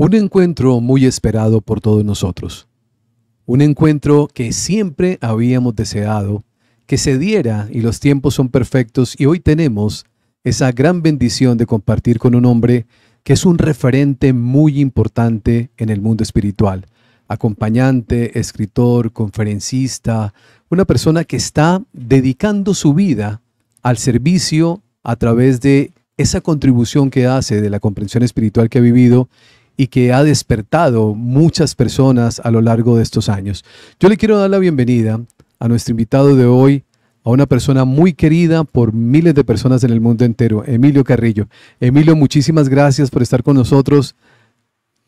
Un encuentro muy esperado por todos nosotros. Un encuentro que siempre habíamos deseado que se diera y los tiempos son perfectos y hoy tenemos esa gran bendición de compartir con un hombre que es un referente muy importante en el mundo espiritual. Acompañante, escritor, conferencista, una persona que está dedicando su vida al servicio a través de esa contribución que hace de la comprensión espiritual que ha vivido y que ha despertado muchas personas a lo largo de estos años. Yo le quiero dar la bienvenida a nuestro invitado de hoy, a una persona muy querida por miles de personas en el mundo entero, Emilio Carrillo. Emilio, muchísimas gracias por estar con nosotros.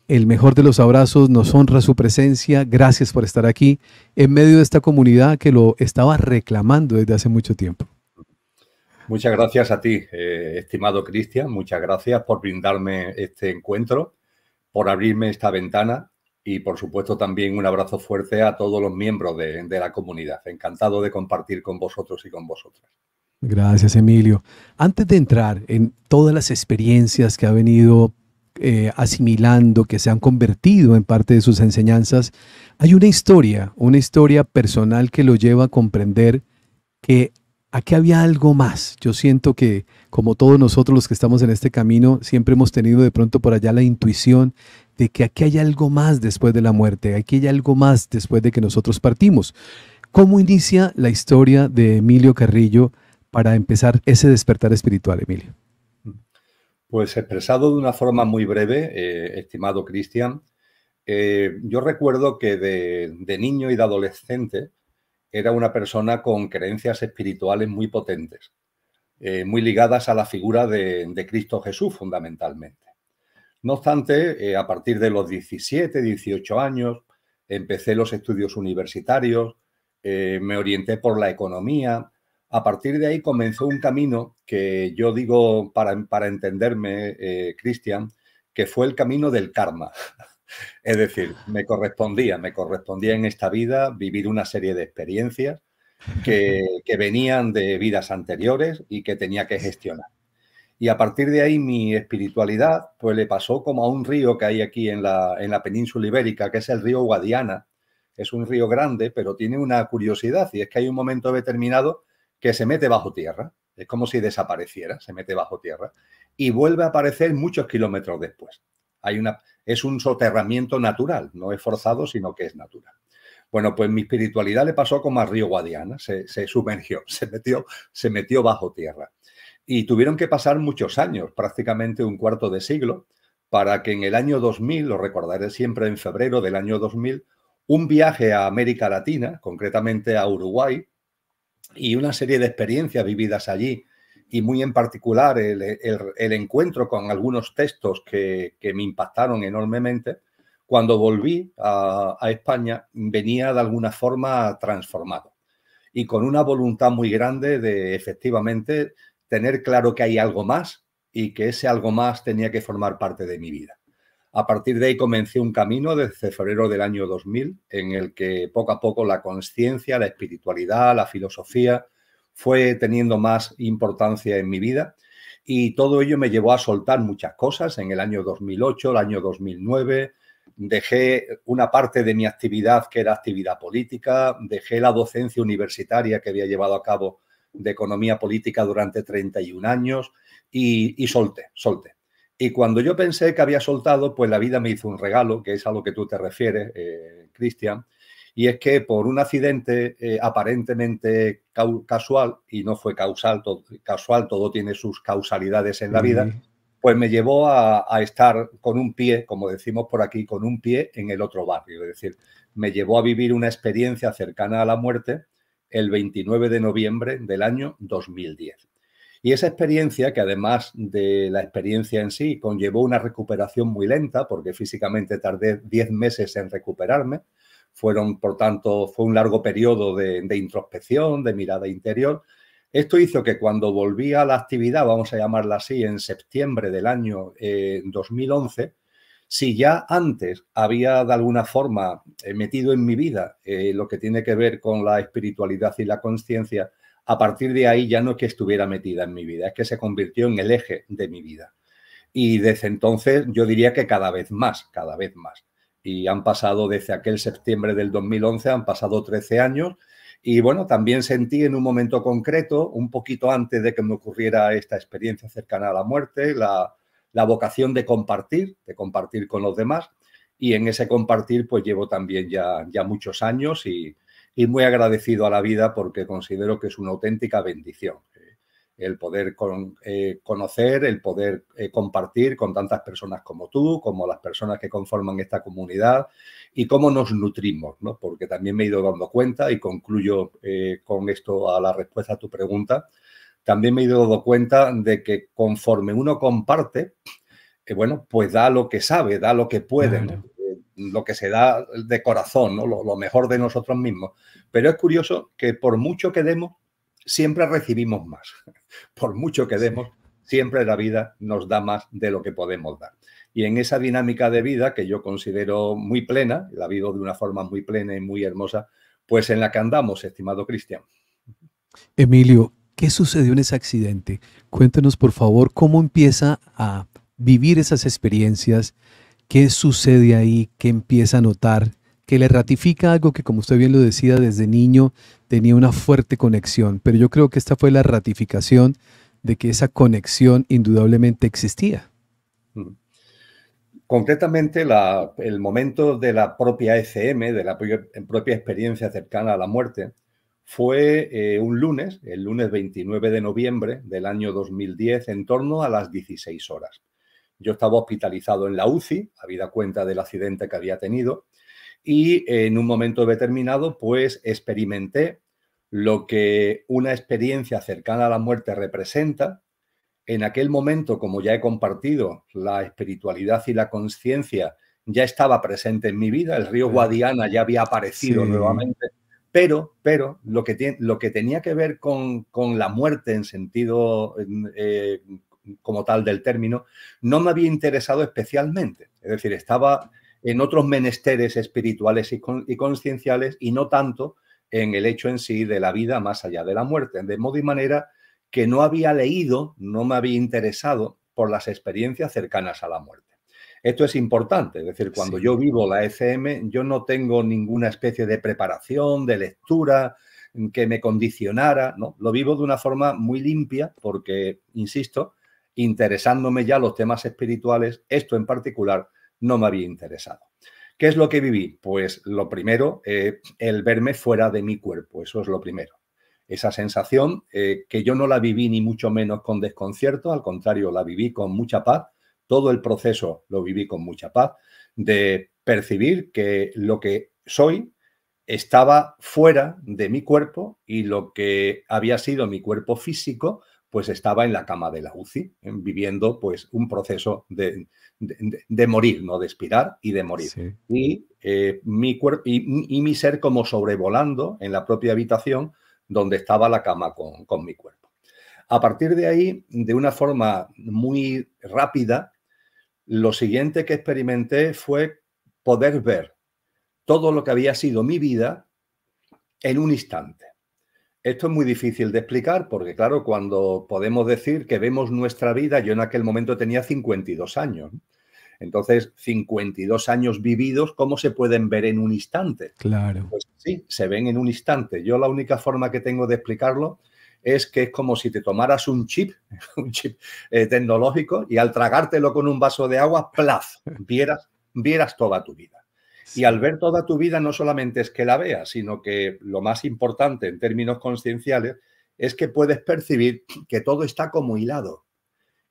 El mejor de los abrazos, nos honra su presencia. Gracias por estar aquí en medio de esta comunidad que lo estaba reclamando desde hace mucho tiempo. Muchas gracias a ti, eh, estimado Cristian. Muchas gracias por brindarme este encuentro por abrirme esta ventana y por supuesto también un abrazo fuerte a todos los miembros de, la comunidad. Encantado de compartir con vosotros y con vosotras. Gracias, Emilio. Antes de entrar en todas las experiencias que ha venido eh, asimilando, que se han convertido en parte de sus enseñanzas, hay una historia, una historia personal que lo lleva a comprender que aquí había algo más. Yo siento que, como todos nosotros los que estamos en este camino, siempre hemos tenido de pronto por allá la intuición de que aquí hay algo más después de la muerte, aquí hay algo más después de que nosotros partimos. ¿Cómo inicia la historia de Emilio Carrillo para empezar ese despertar espiritual, Emilio? Pues expresado de una forma muy breve, eh, estimado Cristian, eh, yo recuerdo que de, niño y de adolescente era una persona con creencias espirituales muy potentes, eh, muy ligadas a la figura de, Cristo Jesús fundamentalmente. No obstante, eh, a partir de los 17, 18 años, empecé los estudios universitarios, eh, me orienté por la economía. A partir de ahí comenzó un camino que yo digo, para, para entenderme, Cristian, que fue el camino del karma. Es decir, me correspondía, me correspondía en esta vida vivir una serie de experiencias que, venían de vidas anteriores y que tenía que gestionar. Y a partir de ahí mi espiritualidad pues le pasó como a un río que hay aquí en la, en la península ibérica, que es el río Guadiana. Es un río grande, pero tiene una curiosidad y es que hay un momento determinado que se mete bajo tierra. Es como si desapareciera, se mete bajo tierra y vuelve a aparecer muchos kilómetros después. Hay una, es un soterramiento natural, no es forzado, sino que es natural. Bueno, pues mi espiritualidad le pasó como a río Guadiana, se, sumergió, se metió, se metió bajo tierra. Y tuvieron que pasar muchos años, prácticamente un cuarto de siglo, para que en el año 2000, lo recordaré siempre en febrero del año 2000, un viaje a América Latina, concretamente a Uruguay, y una serie de experiencias vividas allí y muy en particular el, encuentro con algunos textos que, me impactaron enormemente, cuando volví a, a, España venía de alguna forma transformado y con una voluntad muy grande de efectivamente tener claro que hay algo más y que ese algo más tenía que formar parte de mi vida. A partir de ahí comencé un camino desde febrero del año 2000 en el que poco a poco la conciencia, la espiritualidad, la filosofía, fue teniendo más importancia en mi vida y todo ello me llevó a soltar muchas cosas en el año 2008, el año 2009. Dejé una parte de mi actividad que era actividad política, dejé la docencia universitaria que había llevado a cabo de economía política durante 31 años y, solté, solté. Y cuando yo pensé que había soltado, pues la vida me hizo un regalo, que es a lo que tú te refieres, eh, Cristian, y es que por un accidente eh, aparentemente casual, y no fue causal, casual, todo tiene sus causalidades en la vida, pues me llevó a, a, estar con un pie, como decimos por aquí, con un pie en el otro barrio. Es decir, me llevó a vivir una experiencia cercana a la muerte el 29 de noviembre del año 2010. Y esa experiencia, que además de la experiencia en sí, conllevó una recuperación muy lenta, porque físicamente tardé 10 meses en recuperarme, fueron, por tanto, fue un largo periodo de, introspección, de mirada interior. Esto hizo que cuando volví a la actividad, vamos a llamarla así, en septiembre del año 2011, eh, si ya antes había de alguna forma eh, metido en mi vida eh, lo que tiene que ver con la espiritualidad y la conciencia, a partir de ahí ya no es que estuviera metida en mi vida, es que se convirtió en el eje de mi vida. Y desde entonces yo diría que cada vez más, cada vez más y han pasado desde aquel septiembre del 2011, han pasado 13 años. Y bueno, también sentí en un momento concreto, un poquito antes de que me ocurriera esta experiencia cercana a la muerte, la, vocación de compartir, de compartir con los demás. Y en ese compartir pues llevo también ya, ya muchos años y, y muy agradecido a la vida porque considero que es una auténtica bendición el poder eh, conocer, el poder eh, compartir con tantas personas como tú, como las personas que conforman esta comunidad y cómo nos nutrimos, ¿no? porque también me he ido dando cuenta y concluyo eh, con esto a la respuesta a tu pregunta, también me he ido dando cuenta de que conforme uno comparte, bueno, pues da lo que sabe, da lo que puede. lo que se da de corazón, lo mejor de nosotros mismos. Pero es curioso que por mucho que demos, siempre recibimos más. Por mucho que demos, siempre la vida nos da más de lo que podemos dar. Y en esa dinámica de vida que yo considero muy plena, la vivo de una forma muy plena y muy hermosa, pues en la que andamos, estimado Cristian. Emilio, ¿qué sucedió en ese accidente? Cuéntenos, por favor, cómo empieza a vivir esas experiencias, qué sucede ahí, qué empieza a notar, que le ratifica algo que, como usted bien lo decía, desde niño tenía una fuerte conexión, pero yo creo que esta fue la ratificación de que esa conexión indudablemente existía. Mm. Concretamente, la, el momento de la propia ECM, de la propia, experiencia cercana a la muerte, fue eh, un lunes, el lunes 29 de noviembre del año 2010, en torno a las 16 horas. Yo estaba hospitalizado en la UCI, habida cuenta del accidente que había tenido, y en un momento determinado pues experimenté lo que una experiencia cercana a la muerte representa. En aquel momento, como ya he compartido, la espiritualidad y la conciencia ya estaba presente en mi vida, el río Guadiana ya había aparecido nuevamente, pero, pero lo, que lo que tenía que ver con, la muerte en sentido eh, como tal del término, no me había interesado especialmente. Es decir, estaba en otros menesteres espirituales y, conscienciales y concienciales y no tanto en el hecho en sí de la vida más allá de la muerte. De modo y manera que no había leído, no me había interesado por las experiencias cercanas a la muerte. Esto es importante, es decir, cuando yo vivo la ECM, yo no tengo ninguna especie de preparación, de lectura mm, que me condicionara, ¿no? Lo vivo de una forma muy limpia porque, insisto, interesándome ya los temas espirituales, esto en particular no me había interesado. ¿Qué es lo que viví? Pues lo primero, eh, el verme fuera de mi cuerpo, eso es lo primero. Esa sensación eh, que yo no la viví ni mucho menos con desconcierto, al contrario, la viví con mucha paz, todo el proceso lo viví con mucha paz, de percibir que lo que soy estaba fuera de mi cuerpo y lo que había sido mi cuerpo físico pues estaba en la cama de la UCI, ¿eh? viviendo pues un proceso de, morir, no de expirar y de morir. Y, eh, mi cuerpo y, mi ser como sobrevolando en la propia habitación donde estaba la cama con, con mi cuerpo. A partir de ahí, de una forma muy rápida, lo siguiente que experimenté fue poder ver todo lo que había sido mi vida en un instante. Esto es muy difícil de explicar porque, claro, cuando podemos decir que vemos nuestra vida, yo en aquel momento tenía 52 años. Entonces, 52 años vividos, ¿cómo se pueden ver en un instante? Claro. Pues sí, se ven en un instante. Yo la única forma que tengo de explicarlo es que es como si te tomaras un chip, un chip eh, tecnológico, y al tragártelo con un vaso de agua, plaz, vieras, vieras toda tu vida. Y al ver toda tu vida no solamente es que la veas, sino que lo más importante en términos concienciales es que puedes percibir que todo está como hilado.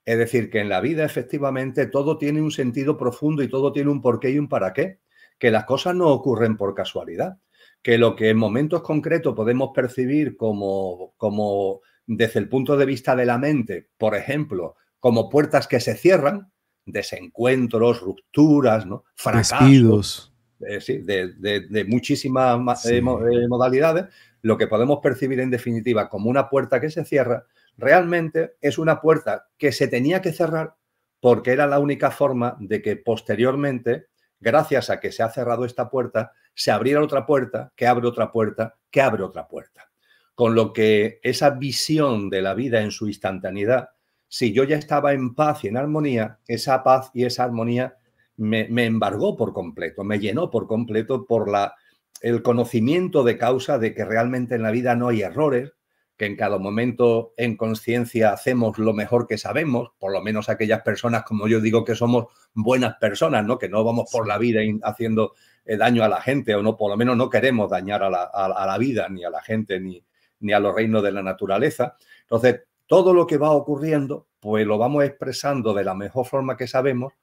Es decir, que en la vida efectivamente todo tiene un sentido profundo y todo tiene un porqué y un para qué, que las cosas no ocurren por casualidad, que lo que en momentos concretos podemos percibir como, como desde el punto de vista de la mente, por ejemplo, como puertas que se cierran, desencuentros, rupturas, ¿no? fracasos, eh, de, muchísimas eh, eh, modalidades, lo que podemos percibir en definitiva como una puerta que se cierra, realmente es una puerta que se tenía que cerrar porque era la única forma de que posteriormente, gracias a que se ha cerrado esta puerta, se abriera otra puerta, que abre otra puerta, que abre otra puerta. Con lo que esa visión de la vida en su instantaneidad, si yo ya estaba en paz y en armonía, esa paz y esa armonía me, embargó por completo, me llenó por completo por la, el conocimiento de causa de que realmente en la vida no hay errores, que en cada momento en conciencia hacemos lo mejor que sabemos, por lo menos aquellas personas, como yo digo, que somos buenas personas, ¿no? Que no vamos por la vida haciendo eh, daño a la gente, o no, por lo menos no queremos dañar a la, a la vida, ni a la gente, ni, ni a los reinos de la naturaleza. Entonces, todo lo que va ocurriendo, pues lo vamos expresando de la mejor forma que sabemos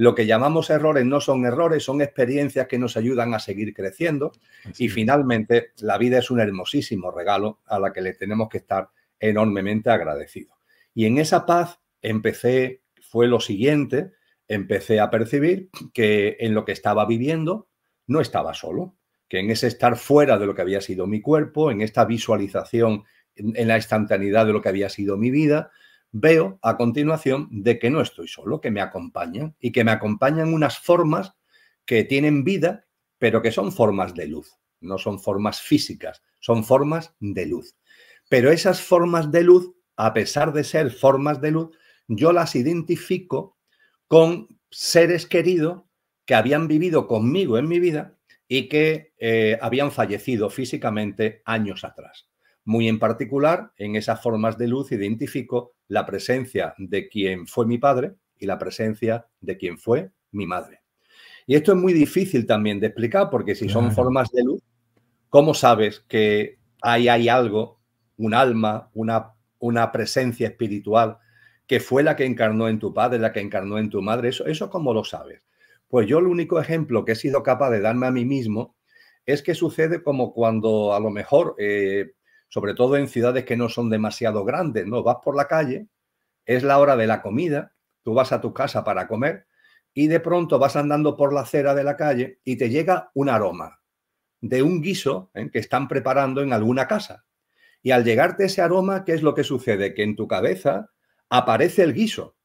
lo que llamamos errores no son errores, son experiencias que nos ayudan a seguir creciendo. Y finalmente, la vida es un hermosísimo regalo a la que le tenemos que estar enormemente agradecido. Y en esa paz empecé, fue lo siguiente, empecé a percibir que en lo que estaba viviendo no estaba solo, que en ese estar fuera de lo que había sido mi cuerpo, en esta visualización, en la instantaneidad de lo que había sido mi vida, veo a continuación de que no estoy solo, que me acompañan y que me acompañan unas formas que tienen vida, pero que son formas de luz, no son formas físicas, son formas de luz. Pero esas formas de luz, a pesar de ser formas de luz, yo las identifico con seres queridos que habían vivido conmigo en mi vida y que eh, habían fallecido físicamente años atrás. Muy en particular, en esas formas de luz identifico la presencia de quien fue mi padre y la presencia de quien fue mi madre. Y esto es muy difícil también de explicar porque si son formas de luz, ¿cómo sabes que ahí hay algo, un alma, una, una presencia espiritual que fue la que encarnó en tu padre, la que encarnó en tu madre? Eso, eso cómo lo sabes. Pues yo el único ejemplo que he sido capaz de darme a mí mismo es que sucede como cuando a lo mejor eh, sobre todo en ciudades que no son demasiado grandes, ¿no? Vas por la calle, es la hora de la comida, tú vas a tu casa para comer y de pronto vas andando por la acera de la calle y te llega un aroma de un guiso ¿eh? que están preparando en alguna casa. Y al llegarte ese aroma, ¿qué es lo que sucede? Que en tu cabeza aparece el guiso.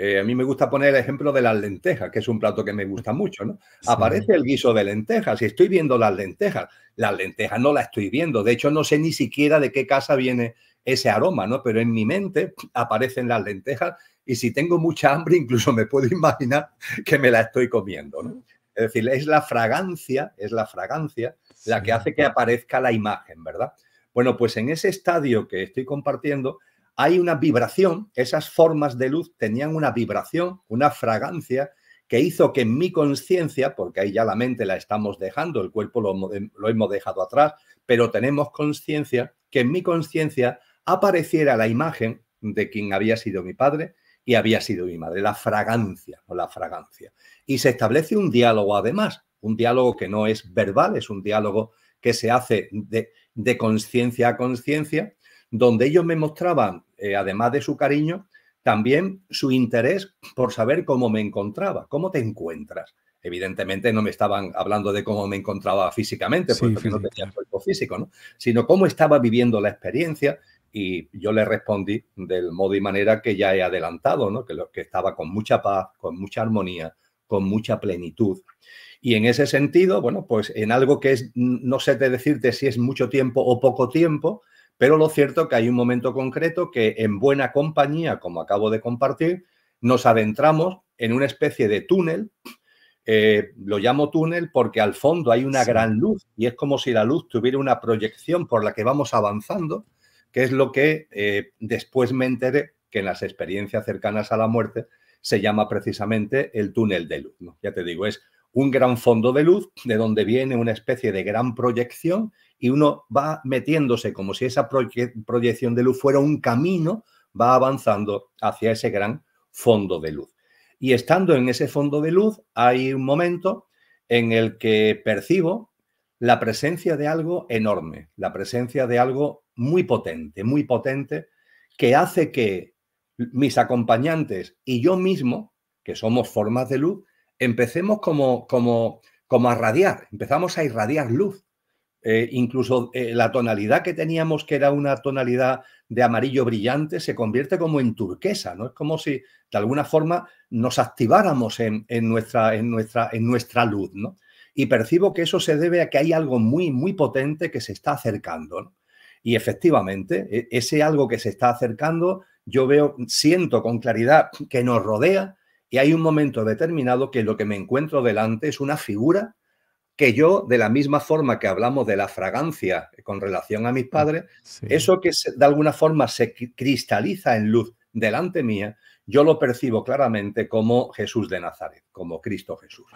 Eh, a mí me gusta poner el ejemplo de las lentejas, que es un plato que me gusta mucho, Aparece el guiso de lentejas y estoy viendo las lentejas. Las lentejas no las estoy viendo. De hecho, no sé ni siquiera de qué casa viene ese aroma, ¿no? Pero en mi mente aparecen las lentejas y si tengo mucha hambre, incluso me puedo imaginar que me la estoy comiendo, Es decir, es la fragancia, es la fragancia la que hace que aparezca la imagen, ¿verdad? Bueno, pues en ese estadio que estoy compartiendo, hay una vibración, esas formas de luz tenían una vibración, una fragancia que hizo que en mi conciencia, porque ahí ya la mente la estamos dejando, el cuerpo lo, hemos dejado atrás, pero tenemos conciencia, que en mi conciencia apareciera la imagen de quien había sido mi padre y había sido mi madre, la fragancia o la fragancia. Y se establece un diálogo además, un diálogo que no es verbal, es un diálogo que se hace de, de conciencia a conciencia, donde ellos me mostraban eh, además de su cariño, también su interés por saber cómo me encontraba, cómo te encuentras. Evidentemente no me estaban hablando de cómo me encontraba físicamente, porque no tenía cuerpo físico, sino cómo estaba viviendo la experiencia, y yo le respondí del modo y manera que ya he adelantado, ¿no? que, que estaba con mucha paz, con mucha armonía, con mucha plenitud. Y en ese sentido, bueno, pues en algo que es, no sé te decirte si es mucho tiempo o poco tiempo, pero lo cierto que hay un momento concreto que en buena compañía, como acabo de compartir, nos adentramos en una especie de túnel. Eh, lo llamo túnel porque al fondo hay una gran luz y es como si la luz tuviera una proyección por la que vamos avanzando, que es lo que eh, después me enteré que en las experiencias cercanas a la muerte se llama precisamente el túnel de luz. Ya te digo, es un gran fondo de luz de donde viene una especie de gran proyección y uno va metiéndose como si esa proyección de luz fuera un camino, va avanzando hacia ese gran fondo de luz. Y estando en ese fondo de luz, hay un momento en el que percibo la presencia de algo enorme, la presencia de algo muy potente, muy potente, que hace que mis acompañantes y yo mismo, que somos formas de luz, empecemos como, como, como a radiar, empezamos a irradiar luz. Eh, incluso eh, la tonalidad que teníamos, que era una tonalidad de amarillo brillante, se convierte como en turquesa, ¿no? Es como si de alguna forma nos activáramos en, nuestra, en, nuestra, en nuestra luz, ¿no? Y percibo que eso se debe a que hay algo muy, muy potente que se está acercando, Y efectivamente, e, ese algo que se está acercando, yo veo, siento con claridad que nos rodea y hay un momento determinado que lo que me encuentro delante es una figura que yo, de la misma forma que hablamos de la fragancia con relación a mis mm, padres, eso que de alguna forma se cristaliza en luz delante mía, yo lo percibo claramente como Jesús de Nazaret, como Cristo Jesús.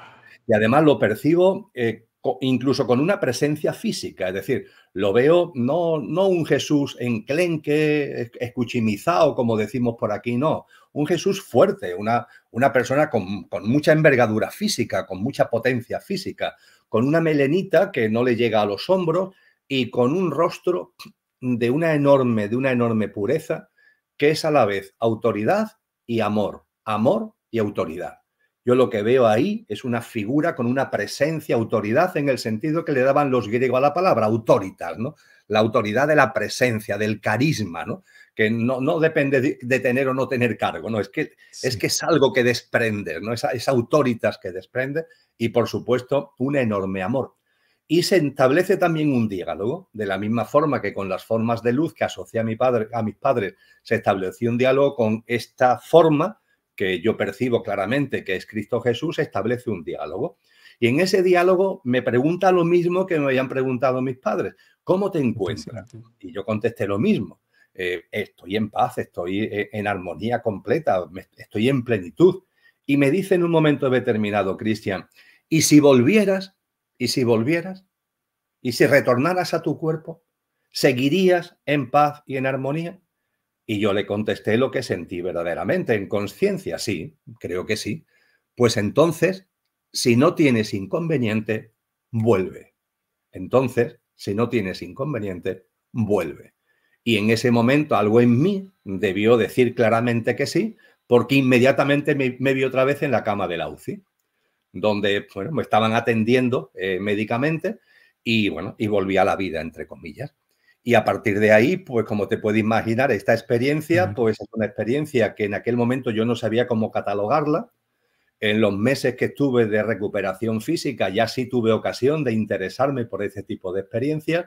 Y además lo percibo eh, incluso con una presencia física, es decir, lo veo no, no un Jesús enclenque, escuchimizado, como decimos por aquí, no, un Jesús fuerte, una, una persona con mucha envergadura física, con mucha potencia física, con una melenita que no le llega a los hombros y con un rostro de una enorme, de una enorme pureza, que es a la vez autoridad y amor, amor y autoridad. Yo lo que veo ahí es una figura con una presencia, autoridad, en el sentido que le daban los griegos a la palabra, autoritas, ¿no? la autoridad de la presencia, del carisma, ¿no? que no, no depende de, tener o no tener cargo, no, es que, es, que es algo que desprende, ¿no? es autoritas que desprende y por supuesto un enorme amor. Y se establece también un diálogo, de la misma forma que con las formas de luz que asocié mi padre, a mis padres, se estableció un diálogo con esta forma que yo percibo claramente que es Cristo Jesús, se establece un diálogo. Y en ese diálogo me pregunta lo mismo que me habían preguntado mis padres. ¿Cómo te encuentras? Y yo contesté lo mismo. Eh, estoy en paz, estoy e, en armonía completa, estoy en plenitud. Y me dice en un momento determinado, Cristian, ¿y si volvieras? ¿Y si volvieras? ¿Y si retornaras a tu cuerpo? ¿Seguirías en paz y en armonía? Y yo le contesté lo que sentí verdaderamente, en conciencia, sí, creo que sí. Pues entonces, si no tienes inconveniente, vuelve. Entonces, si no tienes inconveniente, vuelve. Y en ese momento algo en mí debió decir claramente que sí, porque inmediatamente me, vi otra vez en la cama de la UCI, donde bueno, me estaban atendiendo eh, médicamente y, bueno, y volví a la vida, entre comillas. Y a partir de ahí, pues como te puedes imaginar, esta experiencia, pues es una experiencia que en aquel momento yo no sabía cómo catalogarla, en los meses que estuve de recuperación física ya sí tuve ocasión de interesarme por ese tipo de experiencias.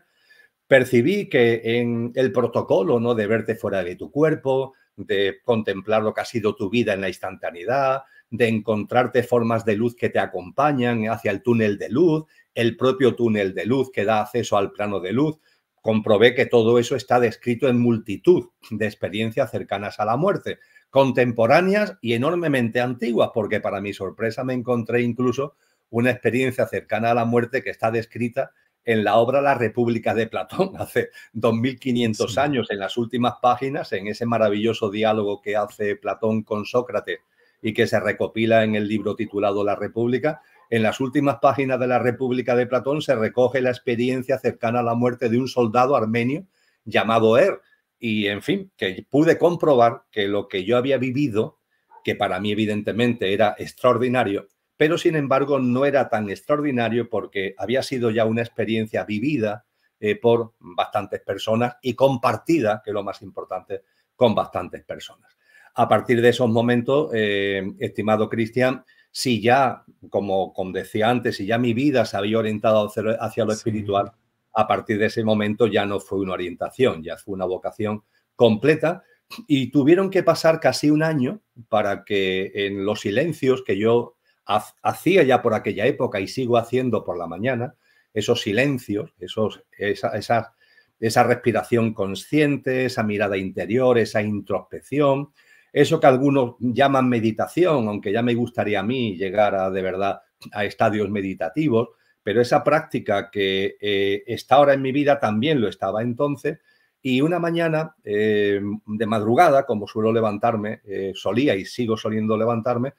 Percibí que en el protocolo ¿no? de verte fuera de tu cuerpo, de contemplar lo que ha sido tu vida en la instantaneidad, de encontrarte formas de luz que te acompañan hacia el túnel de luz, el propio túnel de luz que da acceso al plano de luz. Comprobé que todo eso está descrito en multitud de experiencias cercanas a la muerte contemporáneas y enormemente antiguas, porque para mi sorpresa me encontré incluso una experiencia cercana a la muerte que está descrita en la obra La República de Platón, hace 2500 años, en las últimas páginas, en ese maravilloso diálogo que hace Platón con Sócrates y que se recopila en el libro titulado La República, en las últimas páginas de La República de Platón se recoge la experiencia cercana a la muerte de un soldado armenio llamado Er, y en fin, que pude comprobar que lo que yo había vivido, que para mí evidentemente era extraordinario, pero sin embargo no era tan extraordinario porque había sido ya una experiencia vivida eh, por bastantes personas y compartida, que es lo más importante, con bastantes personas. A partir de esos momentos, eh, estimado Cristian, si ya, como, como, decía antes, si ya mi vida se había orientado hacia, lo espiritual, a partir de ese momento ya no fue una orientación, ya fue una vocación completa y tuvieron que pasar casi un año para que en los silencios que yo hacía ya por aquella época y sigo haciendo por la mañana, esos silencios, esos, esa, esa, respiración consciente, esa mirada interior, esa introspección, eso que algunos llaman meditación, aunque ya me gustaría a mí llegar a de verdad a estadios meditativos, pero esa práctica que eh, está ahora en mi vida también lo estaba entonces. Y una mañana eh, de madrugada, como suelo levantarme, eh, solía y sigo soliendo levantarme,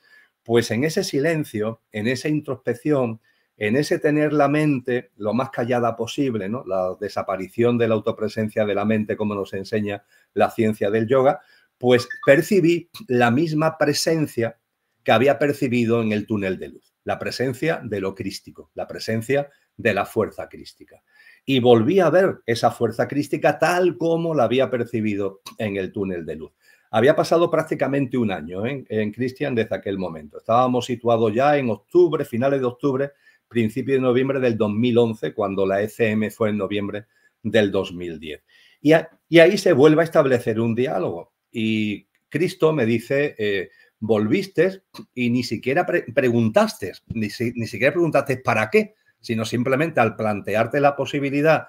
pues en ese silencio, en esa introspección, en ese tener la mente lo más callada posible, ¿no? la desaparición de la autopresencia de la mente, como nos enseña la ciencia del yoga, pues percibí la misma presencia que había percibido en el túnel de luz la presencia de lo crístico, la presencia de la fuerza crística. Y volví a ver esa fuerza crística tal como la había percibido en el túnel de luz. Había pasado prácticamente un año ¿eh? en Cristian desde aquel momento. Estábamos situados ya en octubre, finales de octubre, principio de noviembre del 2011, cuando la ECM fue en noviembre del 2010. Y, ahí se vuelve a establecer un diálogo. Y Cristo me dice, eh, volviste y ni siquiera preguntaste, ni, siquiera preguntaste para qué, sino simplemente al plantearte la posibilidad,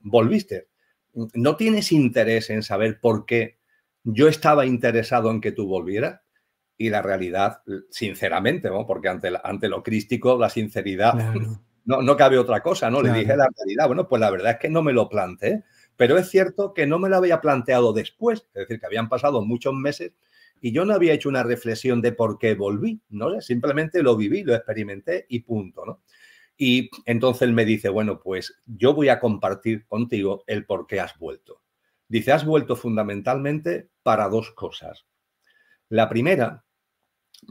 volviste. ¿No tienes interés en saber por qué yo estaba interesado en que tú volvieras? Y la realidad, sinceramente, ¿no? porque ante, ante lo crístico, la sinceridad, no, no, cabe otra cosa, ¿no? Le dije la realidad, bueno, pues la verdad es que no me lo planteé, pero es cierto que no me lo había planteado después, es decir, que habían pasado muchos meses y yo no había hecho una reflexión de por qué volví, ¿no? Simplemente lo viví, lo experimenté y punto, Y entonces él me dice, bueno, pues yo voy a compartir contigo el por qué has vuelto. Dice, has vuelto fundamentalmente para dos cosas. La primera,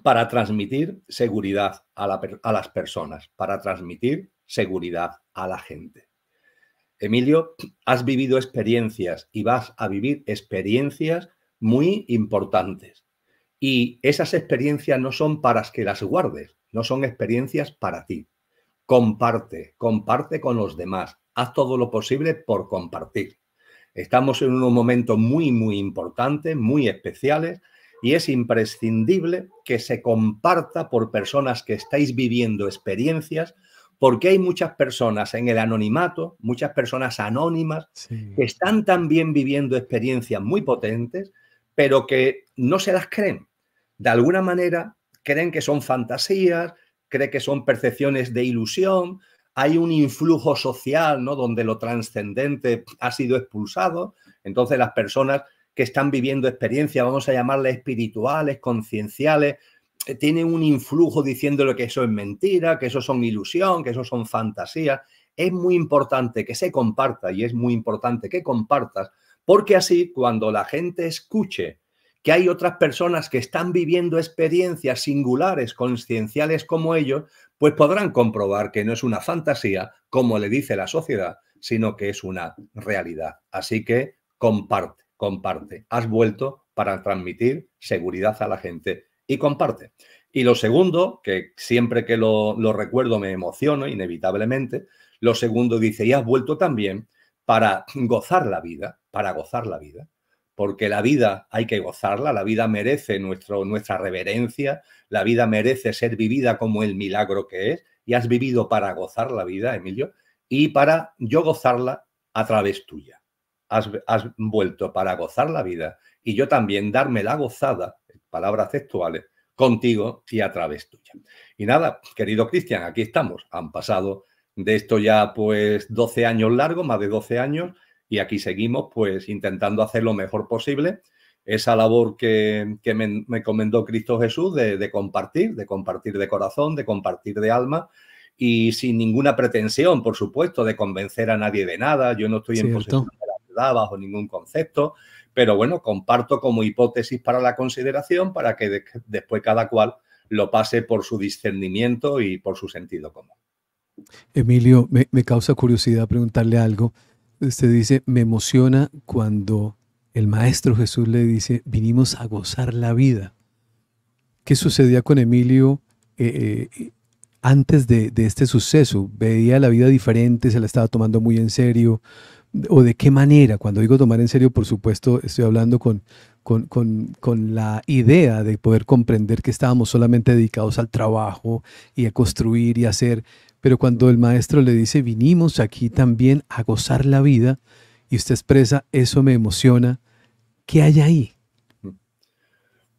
para transmitir seguridad a, a las personas, para transmitir seguridad a la gente. Emilio, has vivido experiencias y vas a vivir experiencias muy importantes. Y esas experiencias no son para que las guardes, no son experiencias para ti. Comparte, comparte con los demás, haz todo lo posible por compartir. Estamos en unos momentos muy, muy importantes, muy especiales, y es imprescindible que se comparta por personas que estáis viviendo experiencias, porque hay muchas personas en el anonimato, muchas personas anónimas, que están también viviendo experiencias muy potentes, pero que no se las creen de alguna manera creen que son fantasías, creen que son percepciones de ilusión, hay un influjo social, ¿no? Donde lo trascendente ha sido expulsado, entonces las personas que están viviendo experiencias, vamos a llamarlas espirituales, concienciales, eh, tienen un influjo diciéndole que eso es mentira, que eso son ilusión, que eso son fantasías. Es muy importante que se comparta y es muy importante que compartas, porque así cuando la gente escuche que hay otras personas que están viviendo experiencias singulares, concienciales como ellos, pues podrán comprobar que no es una fantasía, como le dice la sociedad, sino que es una realidad. Así que comparte, comparte. Has vuelto para transmitir seguridad a la gente y comparte. Y lo segundo, que siempre que lo, lo recuerdo me emociono inevitablemente, lo segundo dice, y has vuelto también para gozar la vida, para gozar la vida porque la vida hay que gozarla, la vida merece nuestro, nuestra reverencia, la vida merece ser vivida como el milagro que es, y has vivido para gozar la vida, Emilio, y para yo gozarla a través tuya. Has, has vuelto para gozar la vida y yo también darme la gozada, palabras textuales, contigo y a través tuya. Y nada, querido Cristian, aquí estamos. Han pasado de esto ya pues 12 años largo, más de 12 años, y aquí seguimos pues intentando hacer lo mejor posible esa labor que, me, comendó Cristo Jesús de, compartir, de compartir de corazón, de compartir de alma y sin ninguna pretensión, por supuesto, de convencer a nadie de nada. Yo no estoy en posición de la verdad bajo ningún concepto, pero bueno, comparto como hipótesis para la consideración para que después cada cual lo pase por su discernimiento y por su sentido común. Emilio, me, me causa curiosidad preguntarle algo. Usted dice, me emociona cuando el Maestro Jesús le dice, vinimos a gozar la vida. ¿Qué sucedía con Emilio eh, eh, antes de, este suceso? ¿Veía la vida diferente? ¿Se la estaba tomando muy en serio? o de qué manera, cuando digo tomar en serio, por supuesto, estoy hablando con, con, con, la idea de poder comprender que estábamos solamente dedicados al trabajo y a construir y a hacer, pero cuando el maestro le dice, vinimos aquí también a gozar la vida, y usted expresa, eso me emociona, ¿qué hay ahí?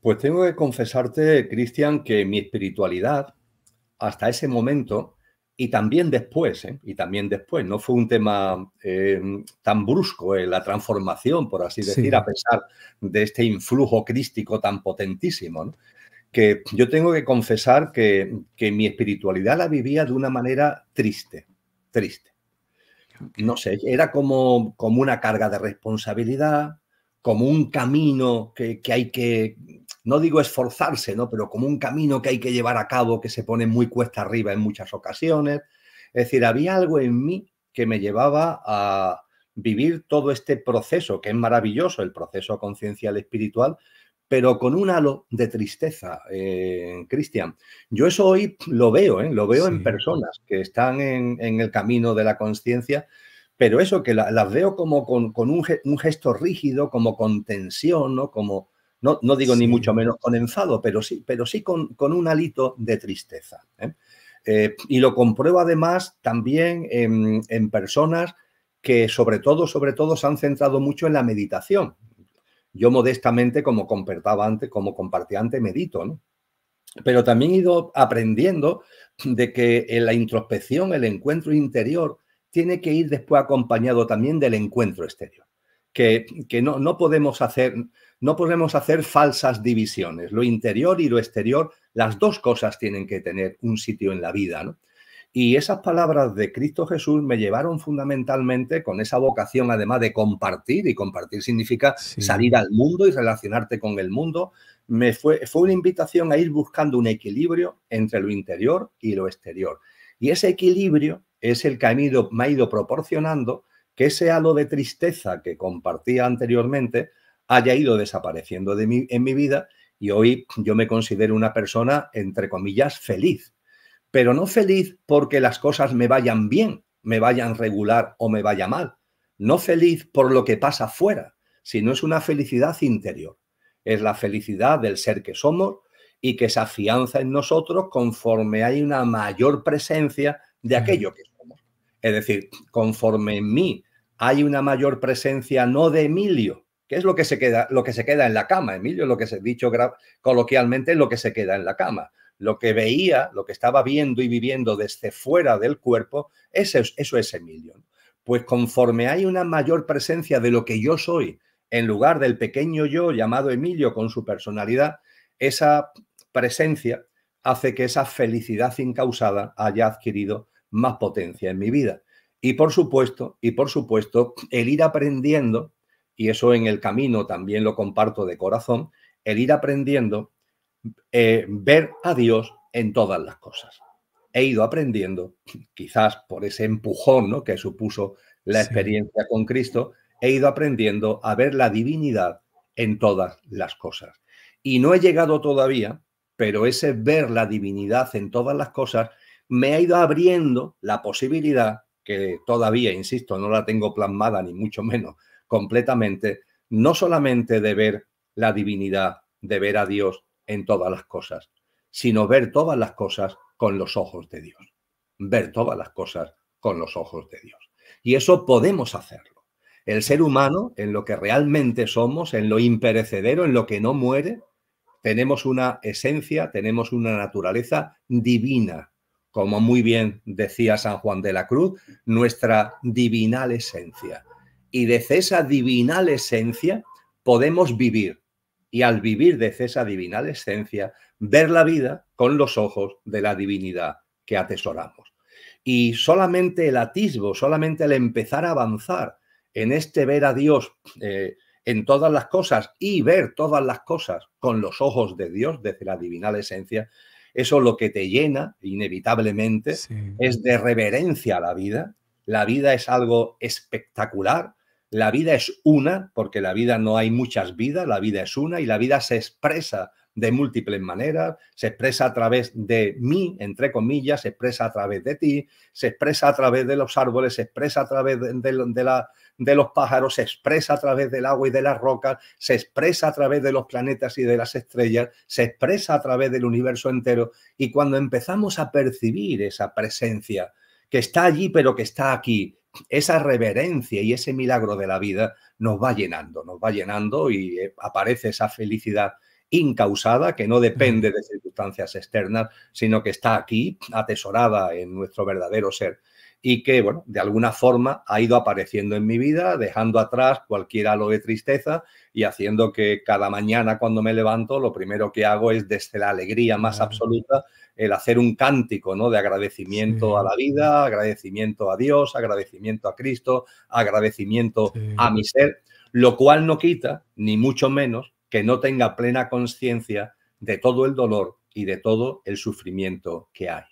Pues tengo que confesarte, Cristian, que mi espiritualidad hasta ese momento y también después, ¿eh? y también después, no fue un tema eh, tan brusco, en eh, la transformación, por así decir, a pesar de este influjo crístico tan potentísimo. ¿no? que yo tengo que confesar que, mi espiritualidad la vivía de una manera triste, triste. No sé, era como, como una carga de responsabilidad, como un camino que, hay que, no digo esforzarse, ¿no? pero como un camino que hay que llevar a cabo que se pone muy cuesta arriba en muchas ocasiones. Es decir, había algo en mí que me llevaba a vivir todo este proceso, que es maravilloso, el proceso conciencial espiritual, pero con un halo de tristeza, eh, Cristian. Yo eso hoy lo veo, ¿eh? lo veo en personas que están en, el camino de la conciencia, pero eso que las veo como con, un, gesto rígido, como con tensión, ¿no? Como, no, digo ni mucho menos con enfado, pero sí, pero sí con, un alito de tristeza. ¿eh? y lo compruebo además también en, en personas que sobre todo, sobre todo se han centrado mucho en la meditación yo modestamente, como compartaba antes, como compartía medito, ¿no? Pero también he ido aprendiendo de que eh, la introspección, el encuentro interior, tiene que ir después acompañado también del encuentro exterior. Que, no, no, podemos hacer, no podemos hacer falsas divisiones. Lo interior y lo exterior, las dos cosas tienen que tener un sitio en la vida, ¿no? Y esas palabras de Cristo Jesús me llevaron fundamentalmente con esa vocación, además de compartir, y compartir significa salir al mundo y relacionarte con el mundo. Me fue, fue una invitación a ir buscando un equilibrio entre lo interior y lo exterior. Y ese equilibrio es el que me ha ido, me ha ido proporcionando que ese halo de tristeza que compartía anteriormente haya ido desapareciendo de mí en mi vida y hoy yo me considero una persona, entre comillas, feliz pero no feliz porque las cosas me vayan bien, me vayan regular o me vaya mal. No feliz por lo que pasa fuera, sino es una felicidad interior. Es la felicidad del ser que somos y que se afianza en nosotros conforme hay una mayor presencia de aquello que somos. Es decir, conforme en mí hay una mayor presencia no de Emilio, que es lo que se queda, lo que se queda en la cama. Emilio es lo que se ha dicho coloquialmente, lo que se queda en la cama lo que veía, lo que estaba viendo y viviendo desde fuera del cuerpo, eso, eso es Emilio. Pues conforme hay una mayor presencia de lo que yo soy, en lugar del pequeño yo llamado Emilio con su personalidad, esa presencia hace que esa felicidad incausada haya adquirido más potencia en mi vida. Y por supuesto, y por supuesto, el ir aprendiendo, y eso en el camino también lo comparto de corazón, el ir aprendiendo eh, ver a Dios en todas las cosas. He ido aprendiendo, quizás por ese empujón que supuso la experiencia con Cristo, he ido aprendiendo a ver la divinidad en todas las cosas. Y no he llegado todavía, pero ese ver la divinidad en todas las cosas me ha ido abriendo la posibilidad, que todavía, insisto, no la tengo plasmada ni mucho menos completamente, no solamente de ver la divinidad, de ver a Dios en todas las cosas, sino ver todas las cosas con los ojos de Dios. Ver todas las cosas con los ojos de Dios. Y eso podemos hacerlo. El ser humano, en lo que realmente somos, en lo imperecedero, en lo que no muere, tenemos una esencia, tenemos una naturaleza divina. Como muy bien decía San Juan de la Cruz, nuestra divinal esencia. Y desde esa divinal esencia podemos vivir, y al vivir desde esa divinal esencia, ver la vida con los ojos de la divinidad que atesoramos. Y solamente el atisbo, solamente el empezar a avanzar en este ver a Dios eh, en todas las cosas y ver todas las cosas con los ojos de Dios desde la divinal esencia, eso lo que te llena inevitablemente es de reverencia a la vida. La vida es algo espectacular, la vida es una, porque la vida no hay muchas vidas, la vida es una y la vida se expresa de múltiples maneras, se expresa a través de mí, entre comillas, se expresa a través de ti, se expresa a través de los árboles, se expresa a través de, de, los pájaros, se expresa a través del agua y de las rocas, se expresa a través de los planetas y de las estrellas, se expresa a través del universo entero. Y cuando empezamos a percibir esa presencia que está allí pero que está aquí, esa reverencia y ese milagro de la vida nos va llenando, nos va llenando y eh, aparece esa felicidad incausada que no depende de circunstancias externas, sino que está aquí atesorada en nuestro verdadero ser y que, bueno, de alguna forma ha ido apareciendo en mi vida, dejando atrás cualquier halo de tristeza y haciendo que cada mañana cuando me levanto lo primero que hago es desde la alegría más absoluta el hacer un cántico, ¿no? De agradecimiento a la vida, agradecimiento a Dios, agradecimiento a Cristo, agradecimiento a mi ser, lo cual no quita, ni mucho menos, que no tenga plena conciencia de todo el dolor y de todo el sufrimiento que hay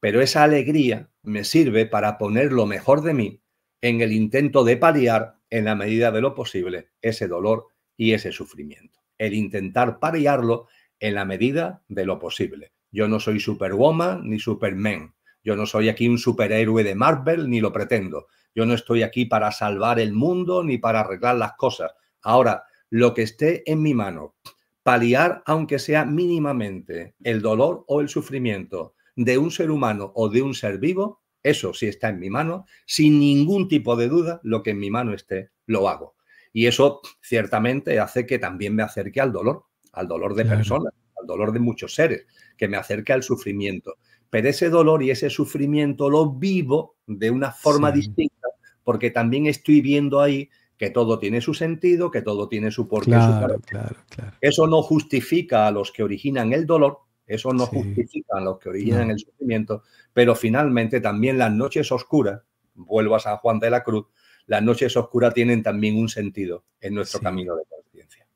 pero esa alegría me sirve para poner lo mejor de mí en el intento de paliar, en la medida de lo posible, ese dolor y ese sufrimiento. El intentar paliarlo en la medida de lo posible. Yo no soy Superwoman ni Superman. Yo no soy aquí un superhéroe de Marvel ni lo pretendo. Yo no estoy aquí para salvar el mundo ni para arreglar las cosas. Ahora, lo que esté en mi mano, paliar aunque sea mínimamente el dolor o el sufrimiento de un ser humano o de un ser vivo, eso sí está en mi mano, sin ningún tipo de duda, lo que en mi mano esté, lo hago. Y eso ciertamente hace que también me acerque al dolor, al dolor de personas, al dolor de muchos seres, que me acerque al sufrimiento. Pero ese dolor y ese sufrimiento lo vivo de una forma distinta, porque también estoy viendo ahí que todo tiene su sentido, que todo tiene su porqué. su Eso no justifica a los que originan el dolor, eso no justifican justifica los que originan el sufrimiento, pero finalmente también las noches oscuras, vuelvo a San Juan de la Cruz, las noches oscuras tienen también un sentido en nuestro camino de conciencia.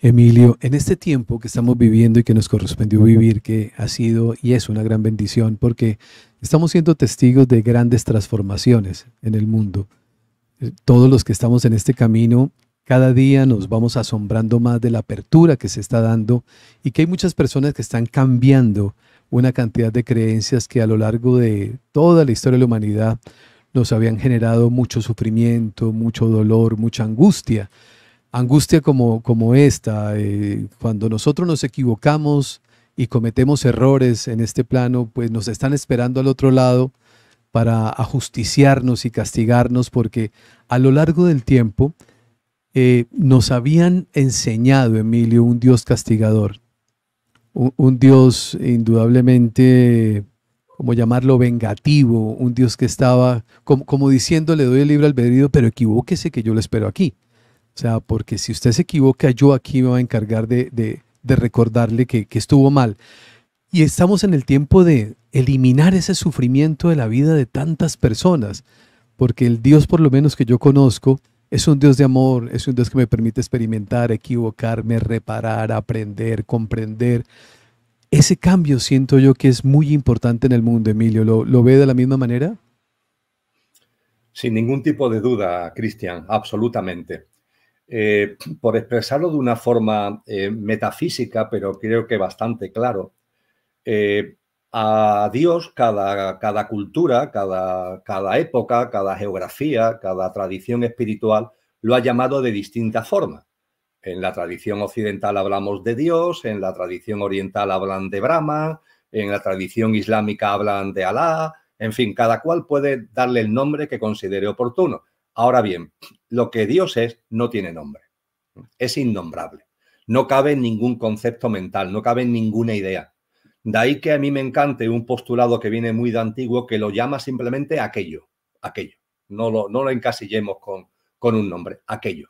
Emilio, en este tiempo que estamos viviendo y que nos correspondió vivir, que ha sido y es una gran bendición, porque estamos siendo testigos de grandes transformaciones en el mundo. Eh, todos los que estamos en este camino cada día nos vamos asombrando más de la apertura que se está dando y que hay muchas personas que están cambiando una cantidad de creencias que a lo largo de toda la historia de la humanidad nos habían generado mucho sufrimiento, mucho dolor, mucha angustia. Angustia como, como esta, eh, cuando nosotros nos equivocamos y cometemos errores en este plano, pues nos están esperando al otro lado para ajusticiarnos y castigarnos, porque a lo largo del tiempo eh, nos habían enseñado, Emilio, un Dios castigador, un, Dios indudablemente, como llamarlo, vengativo, un Dios que estaba, como, diciendo, le doy el libro al albedrío, pero equivóquese que yo lo espero aquí. O sea, porque si usted se equivoca, yo aquí me voy a encargar de, recordarle que estuvo mal. Y estamos en el tiempo de eliminar ese sufrimiento de la vida de tantas personas, porque el Dios por lo menos que yo conozco, es un Dios de amor, es un Dios que me permite experimentar, equivocarme, reparar, aprender, comprender. Ese cambio siento yo que es muy importante en el mundo, Emilio. ¿Lo, ve de la misma manera? Sin ningún tipo de duda, Cristian, absolutamente. Eh, por expresarlo de una forma eh, metafísica, pero creo que bastante claro, eh, a Dios cada, cultura, cada, cada época, cada geografía, cada tradición espiritual lo ha llamado de distinta forma. En la tradición occidental hablamos de Dios, en la tradición oriental hablan de Brahma, en la tradición islámica hablan de Alá, en fin, cada cual puede darle el nombre que considere oportuno. Ahora bien, lo que Dios es no tiene nombre, es innombrable, no cabe en ningún concepto mental, no cabe en ninguna idea. De ahí que a mí me encante un postulado que viene muy de antiguo que lo llama simplemente aquello, aquello. No lo, no lo encasillemos con, con un nombre, aquello.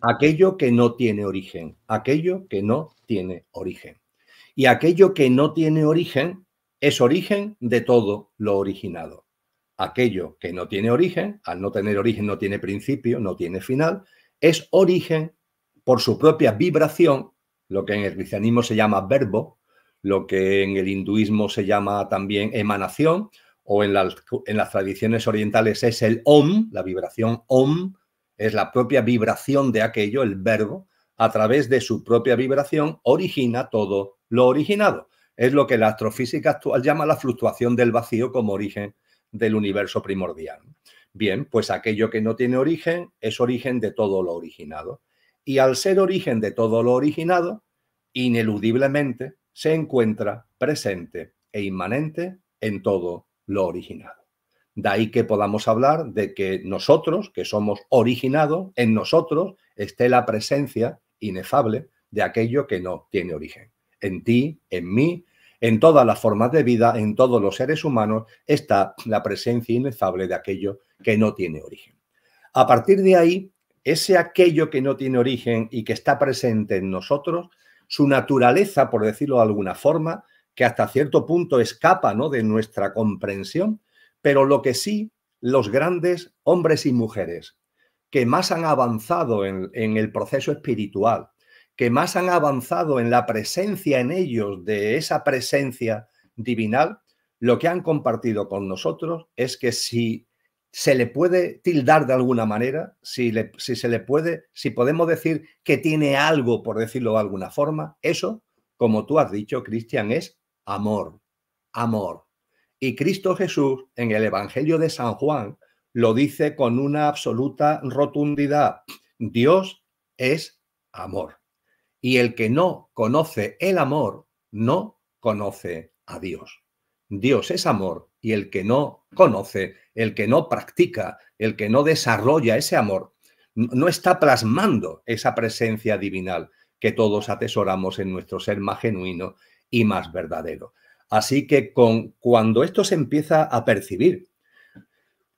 Aquello que no tiene origen, aquello que no tiene origen. Y aquello que no tiene origen es origen de todo lo originado. Aquello que no tiene origen, al no tener origen no tiene principio, no tiene final, es origen por su propia vibración, lo que en el cristianismo se llama verbo, lo que en el hinduismo se llama también emanación, o en, en las tradiciones orientales es el om, la vibración om, es la propia vibración de aquello, el verbo, a través de su propia vibración origina todo lo originado. Es lo que la astrofísica actual llama la fluctuación del vacío como origen del universo primordial. Bien, pues aquello que no tiene origen es origen de todo lo originado. Y al ser origen de todo lo originado, ineludiblemente se encuentra presente e inmanente en todo lo originado. De ahí que podamos hablar de que nosotros, que somos originados, en nosotros esté la presencia inefable de aquello que no tiene origen. En ti, en mí, en todas las formas de vida, en todos los seres humanos, está la presencia inefable de aquello que no tiene origen. A partir de ahí, ese aquello que no tiene origen y que está presente en nosotros su naturaleza, por decirlo de alguna forma, que hasta cierto punto escapa ¿no? de nuestra comprensión, pero lo que sí los grandes hombres y mujeres que más han avanzado en, en el proceso espiritual, que más han avanzado en la presencia en ellos de esa presencia divinal, lo que han compartido con nosotros es que si se le puede tildar de alguna manera, si, si, se le puede, si podemos decir que tiene algo, por decirlo de alguna forma, eso, como tú has dicho, Cristian, es amor, amor. Y Cristo Jesús, en el Evangelio de San Juan, lo dice con una absoluta rotundidad. Dios es amor. Y el que no conoce el amor, no conoce a Dios. Dios es amor y el que no conoce, el que no practica, el que no desarrolla ese amor, no está plasmando esa presencia divinal que todos atesoramos en nuestro ser más genuino y más verdadero. Así que con, cuando esto se empieza a percibir,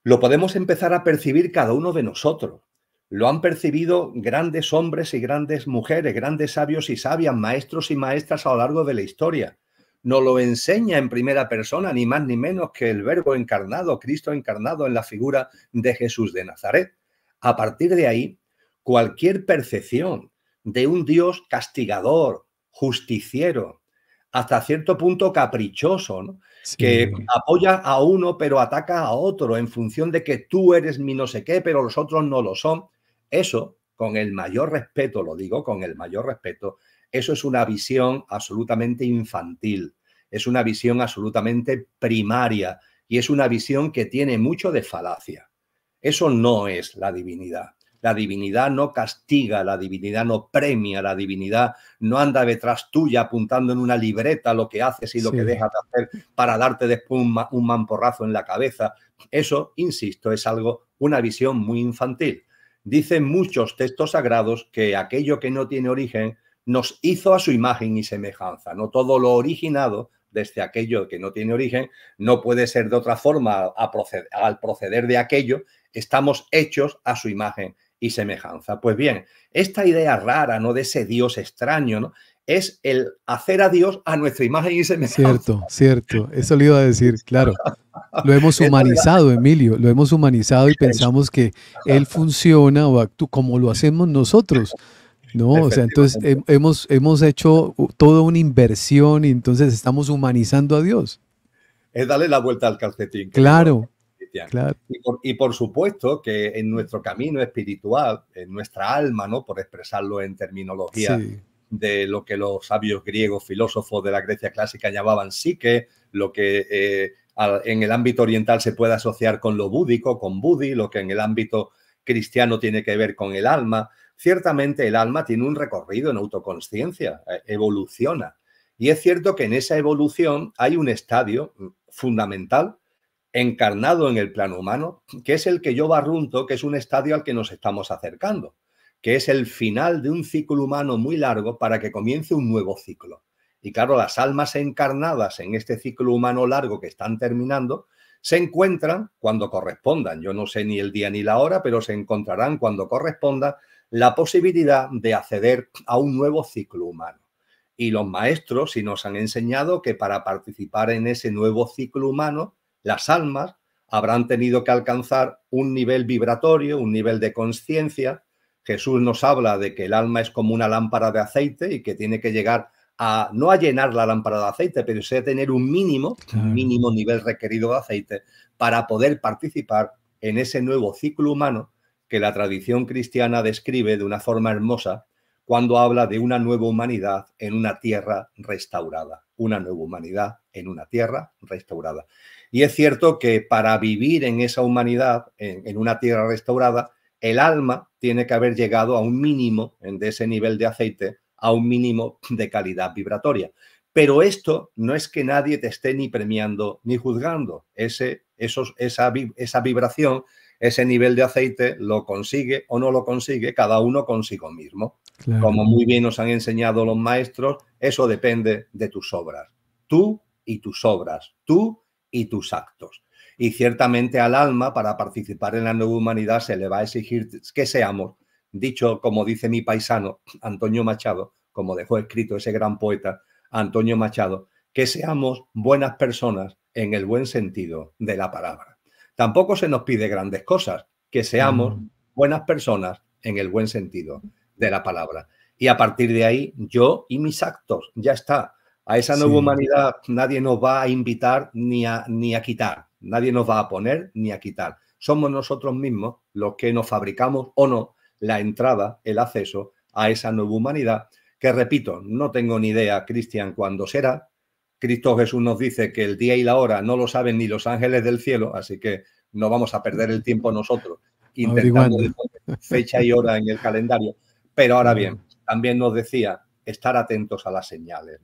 lo podemos empezar a percibir cada uno de nosotros. Lo han percibido grandes hombres y grandes mujeres, grandes sabios y sabias, maestros y maestras a lo largo de la historia no lo enseña en primera persona, ni más ni menos que el verbo encarnado, Cristo encarnado en la figura de Jesús de Nazaret. A partir de ahí, cualquier percepción de un Dios castigador, justiciero, hasta cierto punto caprichoso, que apoya a uno pero ataca a otro en función de que tú eres mi no sé qué, pero los otros no lo son. Eso, con el mayor respeto, lo digo con el mayor respeto, eso es una visión absolutamente infantil, es una visión absolutamente primaria y es una visión que tiene mucho de falacia. Eso no es la divinidad. La divinidad no castiga, la divinidad no premia, la divinidad no anda detrás tuya apuntando en una libreta lo que haces y lo que dejas de hacer para darte después un mamporrazo en la cabeza. Eso, insisto, es algo, una visión muy infantil. Dicen muchos textos sagrados que aquello que no tiene origen nos hizo a su imagen y semejanza. No todo lo originado desde aquello que no tiene origen no puede ser de otra forma al proceder de aquello. Estamos hechos a su imagen y semejanza. Pues bien, esta idea rara, ¿no? De ese Dios extraño, ¿no? Es el hacer a Dios a nuestra imagen y semejanza. Cierto, cierto. Eso lo iba a decir, claro. Lo hemos humanizado, Emilio. Lo hemos humanizado y pensamos que Él funciona o actúa como lo hacemos nosotros. No, o sea, entonces hemos, hemos hecho toda una inversión y entonces estamos humanizando a Dios. Es darle la vuelta al calcetín. Claro. Y, por, supuesto que en nuestro camino espiritual, en nuestra alma, ¿no? Por expresarlo en terminología de lo que los sabios griegos, filósofos de la Grecia clásica llamaban psique, lo que eh, en el ámbito oriental se puede asociar con lo búdico, con Budi, lo que en el ámbito cristiano tiene que ver con el alma. Ciertamente el alma tiene un recorrido en autoconsciencia, eh, evoluciona. Y es cierto que en esa evolución hay un estadio mm, fundamental encarnado en el plano humano, que es el que yo barrunto, que es un estadio al que nos estamos acercando, que es el final de un ciclo humano muy largo para que comience un nuevo ciclo. Y claro, las almas encarnadas en este ciclo humano largo que están terminando, se encuentran cuando correspondan. Yo no sé ni el día ni la hora, pero se encontrarán cuando corresponda la posibilidad de acceder a un nuevo ciclo humano. Y los maestros sí nos han enseñado que para participar en ese nuevo ciclo humano, las almas habrán tenido que alcanzar un nivel vibratorio, un nivel de conciencia. Jesús nos habla de que el alma es como una lámpara de aceite y que tiene que llegar a no a llenar la lámpara de aceite, pero sí a tener un mínimo, un mínimo nivel requerido de aceite para poder participar en ese nuevo ciclo humano la tradición cristiana describe de una forma hermosa cuando habla de una nueva humanidad en una tierra restaurada, una nueva humanidad en una tierra restaurada. Y es cierto que para vivir en esa humanidad, en, una tierra restaurada, el alma tiene que haber llegado a un mínimo de ese nivel de aceite, a un mínimo de calidad vibratoria. Pero esto no es que nadie te esté ni premiando ni juzgando. Ese, esos, esa, esa vibración ese nivel de aceite lo consigue o no lo consigue cada uno consigo mismo. Como muy bien nos han enseñado los maestros, eso depende de tus obras. Tú y tus obras, tú y tus actos. Y ciertamente al alma, para participar en la nueva humanidad, se le va a exigir que seamos, dicho como dice mi paisano Antonio Machado, como dejó escrito ese gran poeta Antonio Machado, que seamos buenas personas en el buen sentido de la palabra. Tampoco se nos pide grandes cosas, que seamos mm. buenas personas en el buen sentido de la palabra. Y a partir de ahí, yo y mis actos, ya está. A esa nueva humanidad nadie nos va a invitar ni a, ni a quitar, nadie nos va a poner ni a quitar. Somos nosotros mismos los que nos fabricamos o no la entrada, el acceso a esa nueva humanidad, que repito, no tengo ni idea, Cristian, cuándo será, Cristo Jesús nos dice que el día y la hora no lo saben ni los ángeles del cielo, así que no vamos a perder el tiempo nosotros intentando fecha y hora en el calendario. Pero ahora bien, también nos decía estar atentos a las señales.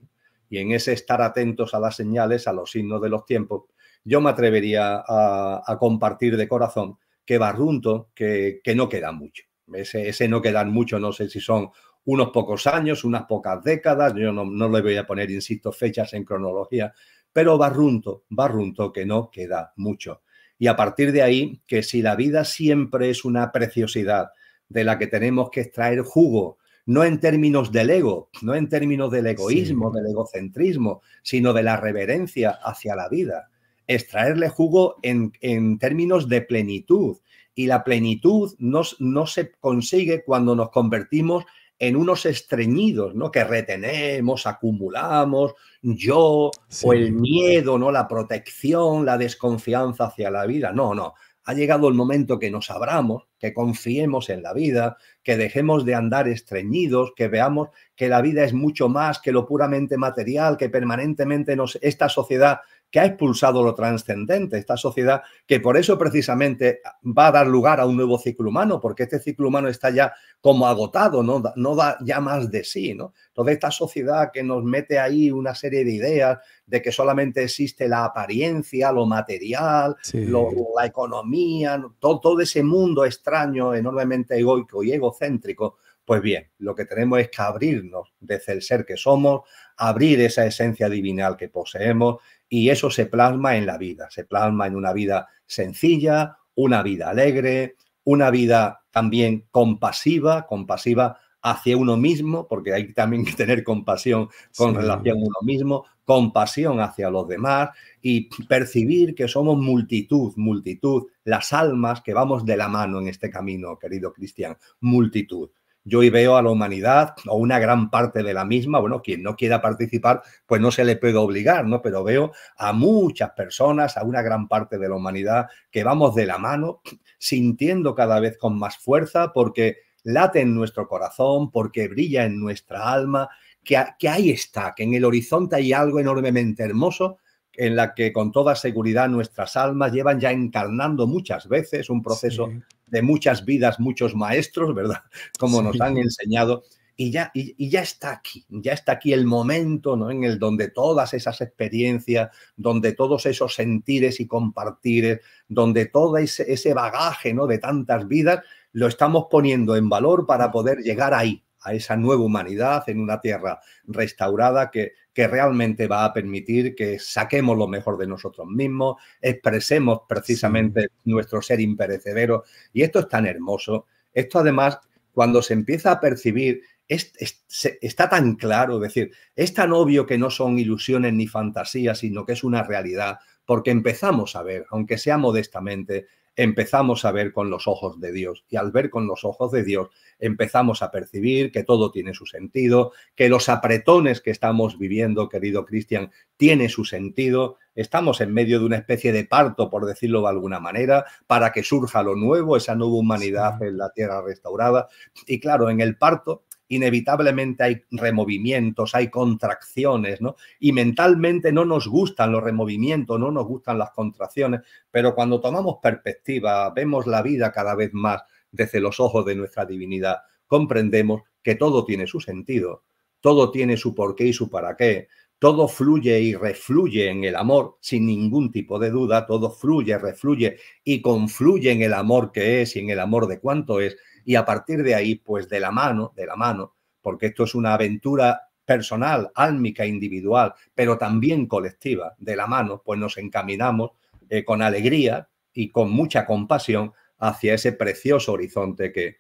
Y en ese estar atentos a las señales, a los signos de los tiempos, yo me atrevería a, compartir de corazón que barrunto, que, que no queda mucho. Ese, ese no quedan mucho, no sé si son unos pocos años, unas pocas décadas, yo no, le voy a poner, insisto, fechas en cronología, pero barrunto, barrunto que no queda mucho. Y a partir de ahí, que si la vida siempre es una preciosidad de la que tenemos que extraer jugo, no en términos del ego, no en términos del egoísmo, del egocentrismo, sino de la reverencia hacia la vida, extraerle jugo en, términos de plenitud. Y la plenitud no, no se consigue cuando nos convertimos en unos estreñidos, ¿no? Que retenemos, acumulamos, yo o el miedo, ¿no? La protección, la desconfianza hacia la vida. No, no. Ha llegado el momento que nos abramos, que confiemos en la vida, que dejemos de andar estreñidos, que veamos que la vida es mucho más que lo puramente material, que permanentemente nos, esta sociedad que ha expulsado lo trascendente, esta sociedad que por eso precisamente va a dar lugar a un nuevo ciclo humano, porque este ciclo humano está ya como agotado, no, no da ya más de sí, ¿no? Entonces esta sociedad que nos mete ahí una serie de ideas de que solamente existe la apariencia, lo material, la economía, todo, todo ese mundo extraño, enormemente egoico y egocéntrico, pues bien, lo que tenemos es que abrirnos desde el ser que somos, abrir esa esencia divinal que poseemos y eso se plasma en la vida, se plasma en una vida sencilla, una vida alegre, una vida también compasiva, compasiva hacia uno mismo, porque hay también que tener compasión con relación a uno mismo, compasión hacia los demás y percibir que somos multitud, multitud, las almas que vamos de la mano en este camino, querido Cristian, multitud yo hoy veo a la humanidad o una gran parte de la misma, bueno, quien no quiera participar, pues no se le puede obligar, ¿no? Pero veo a muchas personas, a una gran parte de la humanidad que vamos de la mano, sintiendo cada vez con más fuerza porque late en nuestro corazón, porque brilla en nuestra alma, que, ahí está, que en el horizonte hay algo enormemente hermoso en la que con toda seguridad nuestras almas llevan ya encarnando muchas veces un proceso de muchas vidas, muchos maestros, ¿verdad? Como nos han enseñado. Y ya, y, ya, está aquí, ya está aquí el momento ¿no? en el donde todas esas experiencias, donde todos esos sentires y compartires, donde todo ese, ese bagaje ¿no? de tantas vidas, lo estamos poniendo en valor para poder llegar ahí, a esa nueva humanidad en una tierra restaurada que, que realmente va a permitir que saquemos lo mejor de nosotros mismos, expresemos precisamente nuestro ser imperecedero. Y esto es tan hermoso. Esto además, cuando se empieza a percibir, está tan claro, decir, es tan obvio que no son ilusiones ni fantasías, sino que es una realidad, porque empezamos a ver, aunque sea modestamente, empezamos a ver con los ojos de Dios. Y al ver con los ojos de Dios, empezamos a percibir que todo tiene su sentido, que los apretones que estamos viviendo, querido Cristian, tiene su sentido. Estamos en medio de una especie de parto, por decirlo de alguna manera, para que surja lo nuevo, esa nueva humanidad en la tierra restaurada. Y claro, en el parto inevitablemente hay removimientos, hay contracciones, ¿no? Y mentalmente no nos gustan los removimientos, no nos gustan las contracciones, pero cuando tomamos perspectiva, vemos la vida cada vez más desde los ojos de nuestra divinidad, comprendemos que todo tiene su sentido, todo tiene su porqué y su para qué, todo fluye y refluye en el amor sin ningún tipo de duda, todo fluye, refluye y confluye en el amor que es y en el amor de cuánto es, y a partir de ahí, pues de la mano, de la mano, porque esto es una aventura personal, álmica, individual, pero también colectiva, de la mano, pues nos encaminamos eh, con alegría y con mucha compasión hacia ese precioso horizonte que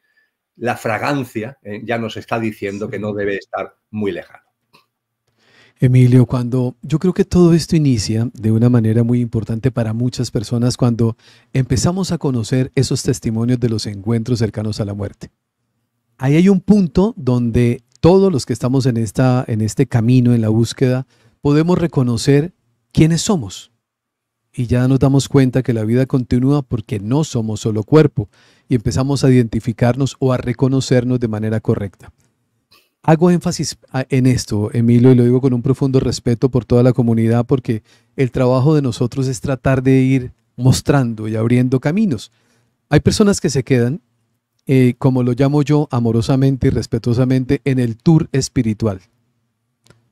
la fragancia eh, ya nos está diciendo que no debe estar muy lejano. Emilio, cuando yo creo que todo esto inicia de una manera muy importante para muchas personas cuando empezamos a conocer esos testimonios de los encuentros cercanos a la muerte. Ahí hay un punto donde todos los que estamos en, esta, en este camino, en la búsqueda, podemos reconocer quiénes somos. Y ya nos damos cuenta que la vida continúa porque no somos solo cuerpo y empezamos a identificarnos o a reconocernos de manera correcta. Hago énfasis ah, en esto, Emilio, y lo digo con un profundo respeto por toda la comunidad, porque el trabajo de nosotros es tratar de ir mostrando y abriendo caminos. Hay personas que se quedan, eh, como lo llamo yo amorosamente y respetuosamente, en el tour espiritual.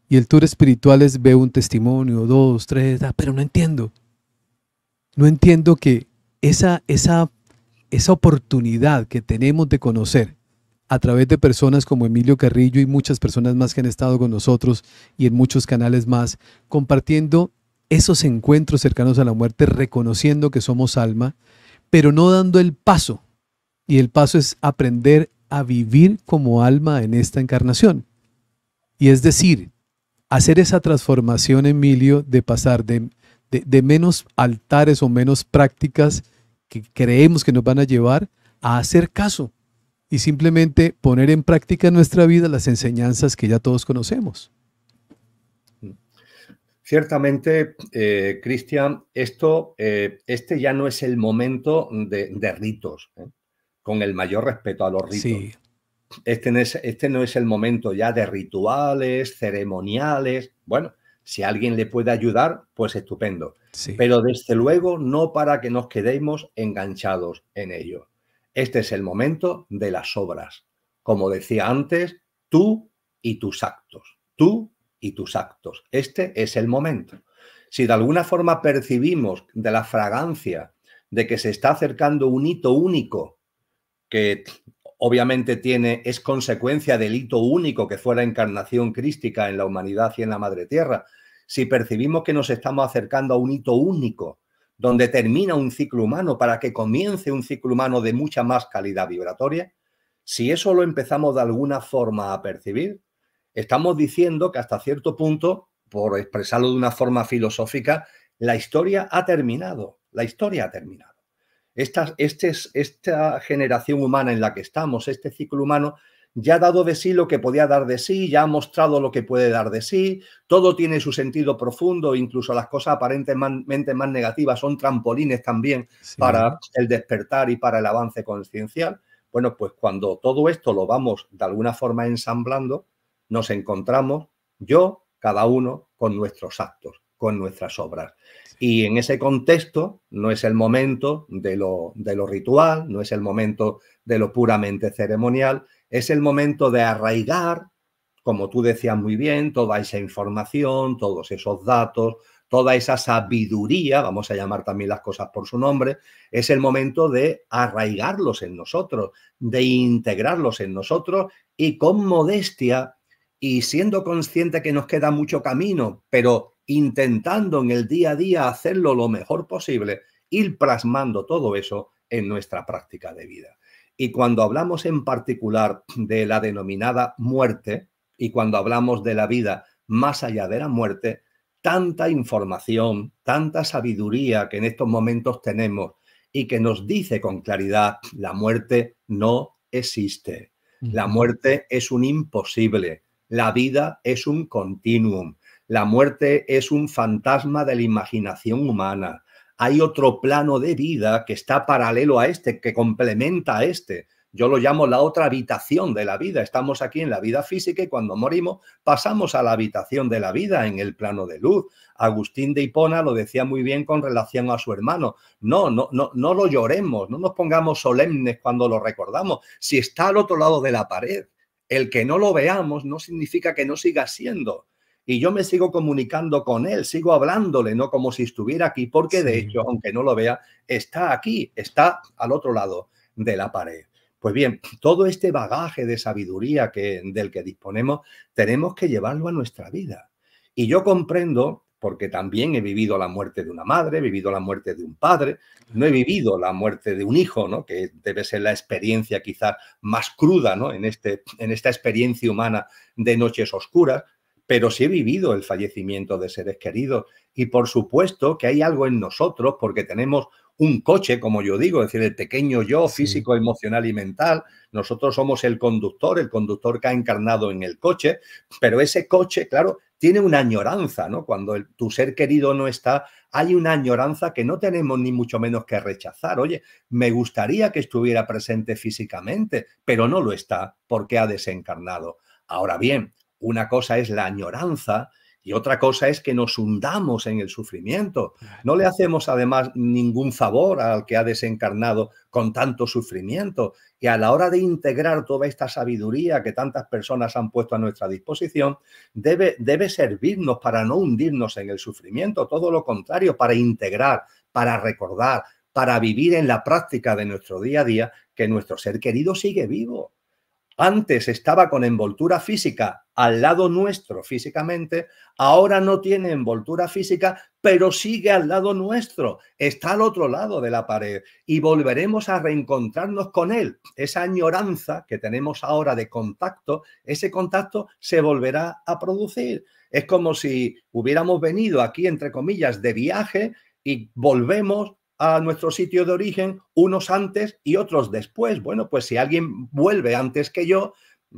Y el tour espiritual es ve un testimonio, dos, tres, ah, pero no entiendo. No entiendo que esa, esa, esa oportunidad que tenemos de conocer a través de personas como Emilio Carrillo y muchas personas más que han estado con nosotros y en muchos canales más, compartiendo esos encuentros cercanos a la muerte, reconociendo que somos alma, pero no dando el paso. Y el paso es aprender a vivir como alma en esta encarnación. Y es decir, hacer esa transformación, Emilio, de pasar de, menos altares o menos prácticas que creemos que nos van a llevar a hacer caso y simplemente poner en práctica en nuestra vida las enseñanzas que ya todos conocemos. Ciertamente, eh, Cristian, esto, eh, este ya no es el momento de, ritos, ¿eh? con el mayor respeto a los ritos. Este, este, no es, el momento ya de rituales, ceremoniales. Bueno, si alguien le puede ayudar, pues estupendo. Pero desde luego no para que nos quedemos enganchados en ello. Este es el momento de las obras. Como decía antes, tú y tus actos. Tú y tus actos. Este es el momento. Si de alguna forma percibimos de la fragancia de que se está acercando un hito único, que obviamente tiene, es consecuencia del hito único que fue la encarnación crística en la humanidad y en la madre tierra, si percibimos que nos estamos acercando a un hito único, donde termina un ciclo humano para que comience un ciclo humano de mucha más calidad vibratoria, si eso lo empezamos de alguna forma a percibir, estamos diciendo que hasta cierto punto, por expresarlo de una forma filosófica, la historia ha terminado, la historia ha terminado. Esta, este esta generación humana en la que estamos, este ciclo humano, ya ha dado de sí lo que podía dar de sí, ya ha mostrado lo que puede dar de sí, todo tiene su sentido profundo, incluso las cosas aparentemente más negativas son trampolines también para el despertar y para el avance conciencial. Bueno, pues cuando todo esto lo vamos de alguna forma ensamblando, nos encontramos yo, cada uno, con nuestros actos, con nuestras obras. Y en ese contexto no es el momento de lo, de lo ritual, no es el momento de lo puramente ceremonial, es el momento de arraigar, como tú decías muy bien, toda esa información, todos esos datos, toda esa sabiduría, vamos a llamar también las cosas por su nombre, es el momento de arraigarlos en nosotros, de integrarlos en nosotros y con modestia y siendo consciente que nos queda mucho camino, pero intentando en el día a día hacerlo lo mejor posible, ir plasmando todo eso en nuestra práctica de vida. Y cuando hablamos en particular de la denominada muerte y cuando hablamos de la vida más allá de la muerte, tanta información, tanta sabiduría que en estos momentos tenemos y que nos dice con claridad, la muerte no existe. La muerte es un imposible. La vida es un continuum. La muerte es un fantasma de la imaginación humana hay otro plano de vida que está paralelo a este, que complementa a este. Yo lo llamo la otra habitación de la vida. Estamos aquí en la vida física y cuando morimos pasamos a la habitación de la vida en el plano de luz. Agustín de Hipona lo decía muy bien con relación a su hermano. No, no, no, no lo lloremos, no nos pongamos solemnes cuando lo recordamos. Si está al otro lado de la pared, el que no lo veamos no significa que no siga siendo y yo me sigo comunicando con él, sigo hablándole, no como si estuviera aquí, porque de hecho, aunque no lo vea, está aquí, está al otro lado de la pared. Pues bien, todo este bagaje de sabiduría que, del que disponemos, tenemos que llevarlo a nuestra vida. Y yo comprendo, porque también he vivido la muerte de una madre, he vivido la muerte de un padre, no he vivido la muerte de un hijo, ¿no? que debe ser la experiencia quizás más cruda ¿no? en, este, en esta experiencia humana de noches oscuras, pero sí he vivido el fallecimiento de seres queridos. Y por supuesto que hay algo en nosotros, porque tenemos un coche, como yo digo, es decir, el pequeño yo físico, emocional y mental. Nosotros somos el conductor, el conductor que ha encarnado en el coche, pero ese coche, claro, tiene una añoranza, ¿no? Cuando tu ser querido no está, hay una añoranza que no tenemos ni mucho menos que rechazar. Oye, me gustaría que estuviera presente físicamente, pero no lo está porque ha desencarnado. Ahora bien, una cosa es la añoranza y otra cosa es que nos hundamos en el sufrimiento. No le hacemos además ningún favor al que ha desencarnado con tanto sufrimiento. Y a la hora de integrar toda esta sabiduría que tantas personas han puesto a nuestra disposición, debe, servirnos para no hundirnos en el sufrimiento, todo lo contrario, para integrar, para recordar, para vivir en la práctica de nuestro día a día que nuestro ser querido sigue vivo antes estaba con envoltura física al lado nuestro físicamente, ahora no tiene envoltura física, pero sigue al lado nuestro, está al otro lado de la pared y volveremos a reencontrarnos con él. Esa añoranza que tenemos ahora de contacto, ese contacto se volverá a producir. Es como si hubiéramos venido aquí, entre comillas, de viaje y volvemos a nuestro sitio de origen unos antes y otros después. Bueno, pues si alguien vuelve antes que yo,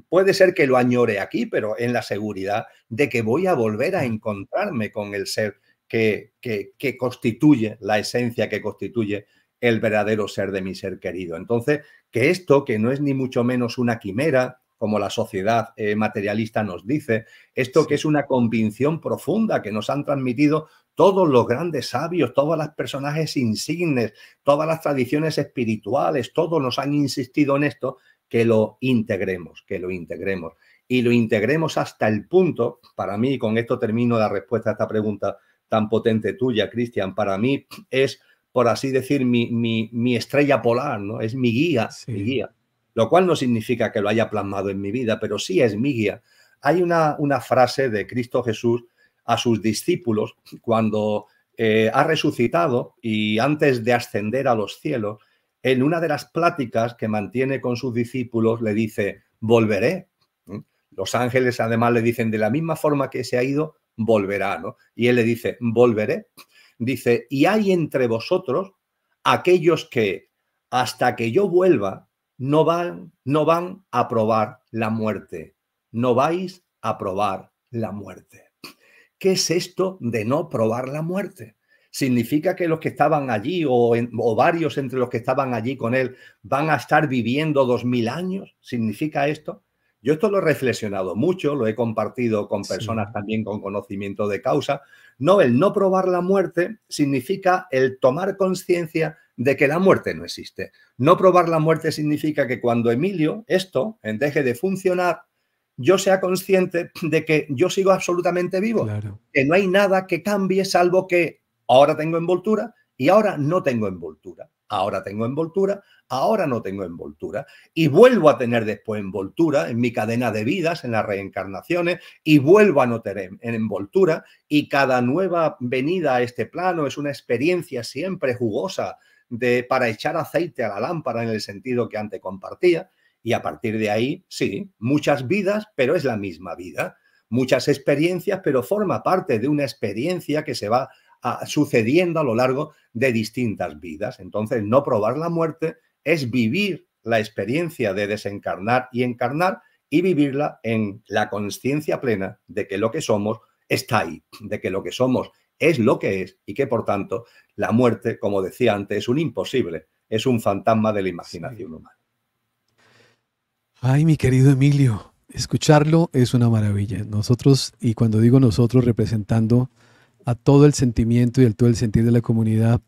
puede ser que lo añore aquí, pero en la seguridad de que voy a volver a encontrarme con el ser que, que, constituye la esencia que constituye el verdadero ser de mi ser querido. Entonces, que esto, que no es ni mucho menos una quimera, como la sociedad eh, materialista nos dice, esto que es una convicción profunda que nos han transmitido todos los grandes sabios, todos los personajes insignes, todas las tradiciones espirituales, todos nos han insistido en esto, que lo integremos, que lo integremos. Y lo integremos hasta el punto, para mí, con esto termino la respuesta a esta pregunta tan potente tuya, Cristian, para mí es, por así decir, mi, estrella polar, ¿no? Es mi guía, mi guía. Lo cual no significa que lo haya plasmado en mi vida, pero sí es mi guía. Hay una, una frase de Cristo Jesús a sus discípulos cuando eh, ha resucitado y antes de ascender a los cielos, en una de las pláticas que mantiene con sus discípulos le dice, volveré. Los ángeles además le dicen, de la misma forma que se ha ido, volverá, Y él le dice, volveré. Dice, y hay entre vosotros aquellos que hasta que yo vuelva no van, no van a probar la muerte. No vais a probar la muerte. ¿Qué es esto de no probar la muerte? ¿Significa que los que estaban allí o, varios entre los que estaban allí con él van a estar viviendo dos mil años? ¿Significa esto? Yo esto lo he reflexionado mucho, lo he compartido con personas también con conocimiento de causa. No, el no probar la muerte significa el tomar conciencia de que la muerte no existe. No probar la muerte significa que cuando Emilio, esto, deje de funcionar, yo sea consciente de que yo sigo absolutamente vivo, que no hay nada que cambie salvo que ahora tengo envoltura y ahora no tengo envoltura, ahora tengo envoltura, ahora no tengo envoltura y vuelvo a tener después envoltura en mi cadena de vidas, en las reencarnaciones y vuelvo a no tener envoltura y cada nueva venida a este plano es una experiencia siempre jugosa de, para echar aceite a la lámpara en el sentido que antes compartía y a partir de ahí, sí, muchas vidas, pero es la misma vida. Muchas experiencias, pero forma parte de una experiencia que se va ah, sucediendo a lo largo de distintas vidas. Entonces, no probar la muerte es vivir la experiencia de desencarnar y encarnar y vivirla en la conciencia plena de que lo que somos está ahí, de que lo que somos es lo que es y que por tanto la muerte, como decía antes, es un imposible, es un fantasma de la imaginación humana. Ay, mi querido Emilio, escucharlo es una maravilla. Nosotros, y cuando digo nosotros, representando a todo el sentimiento y el todo el sentir de la comunidad,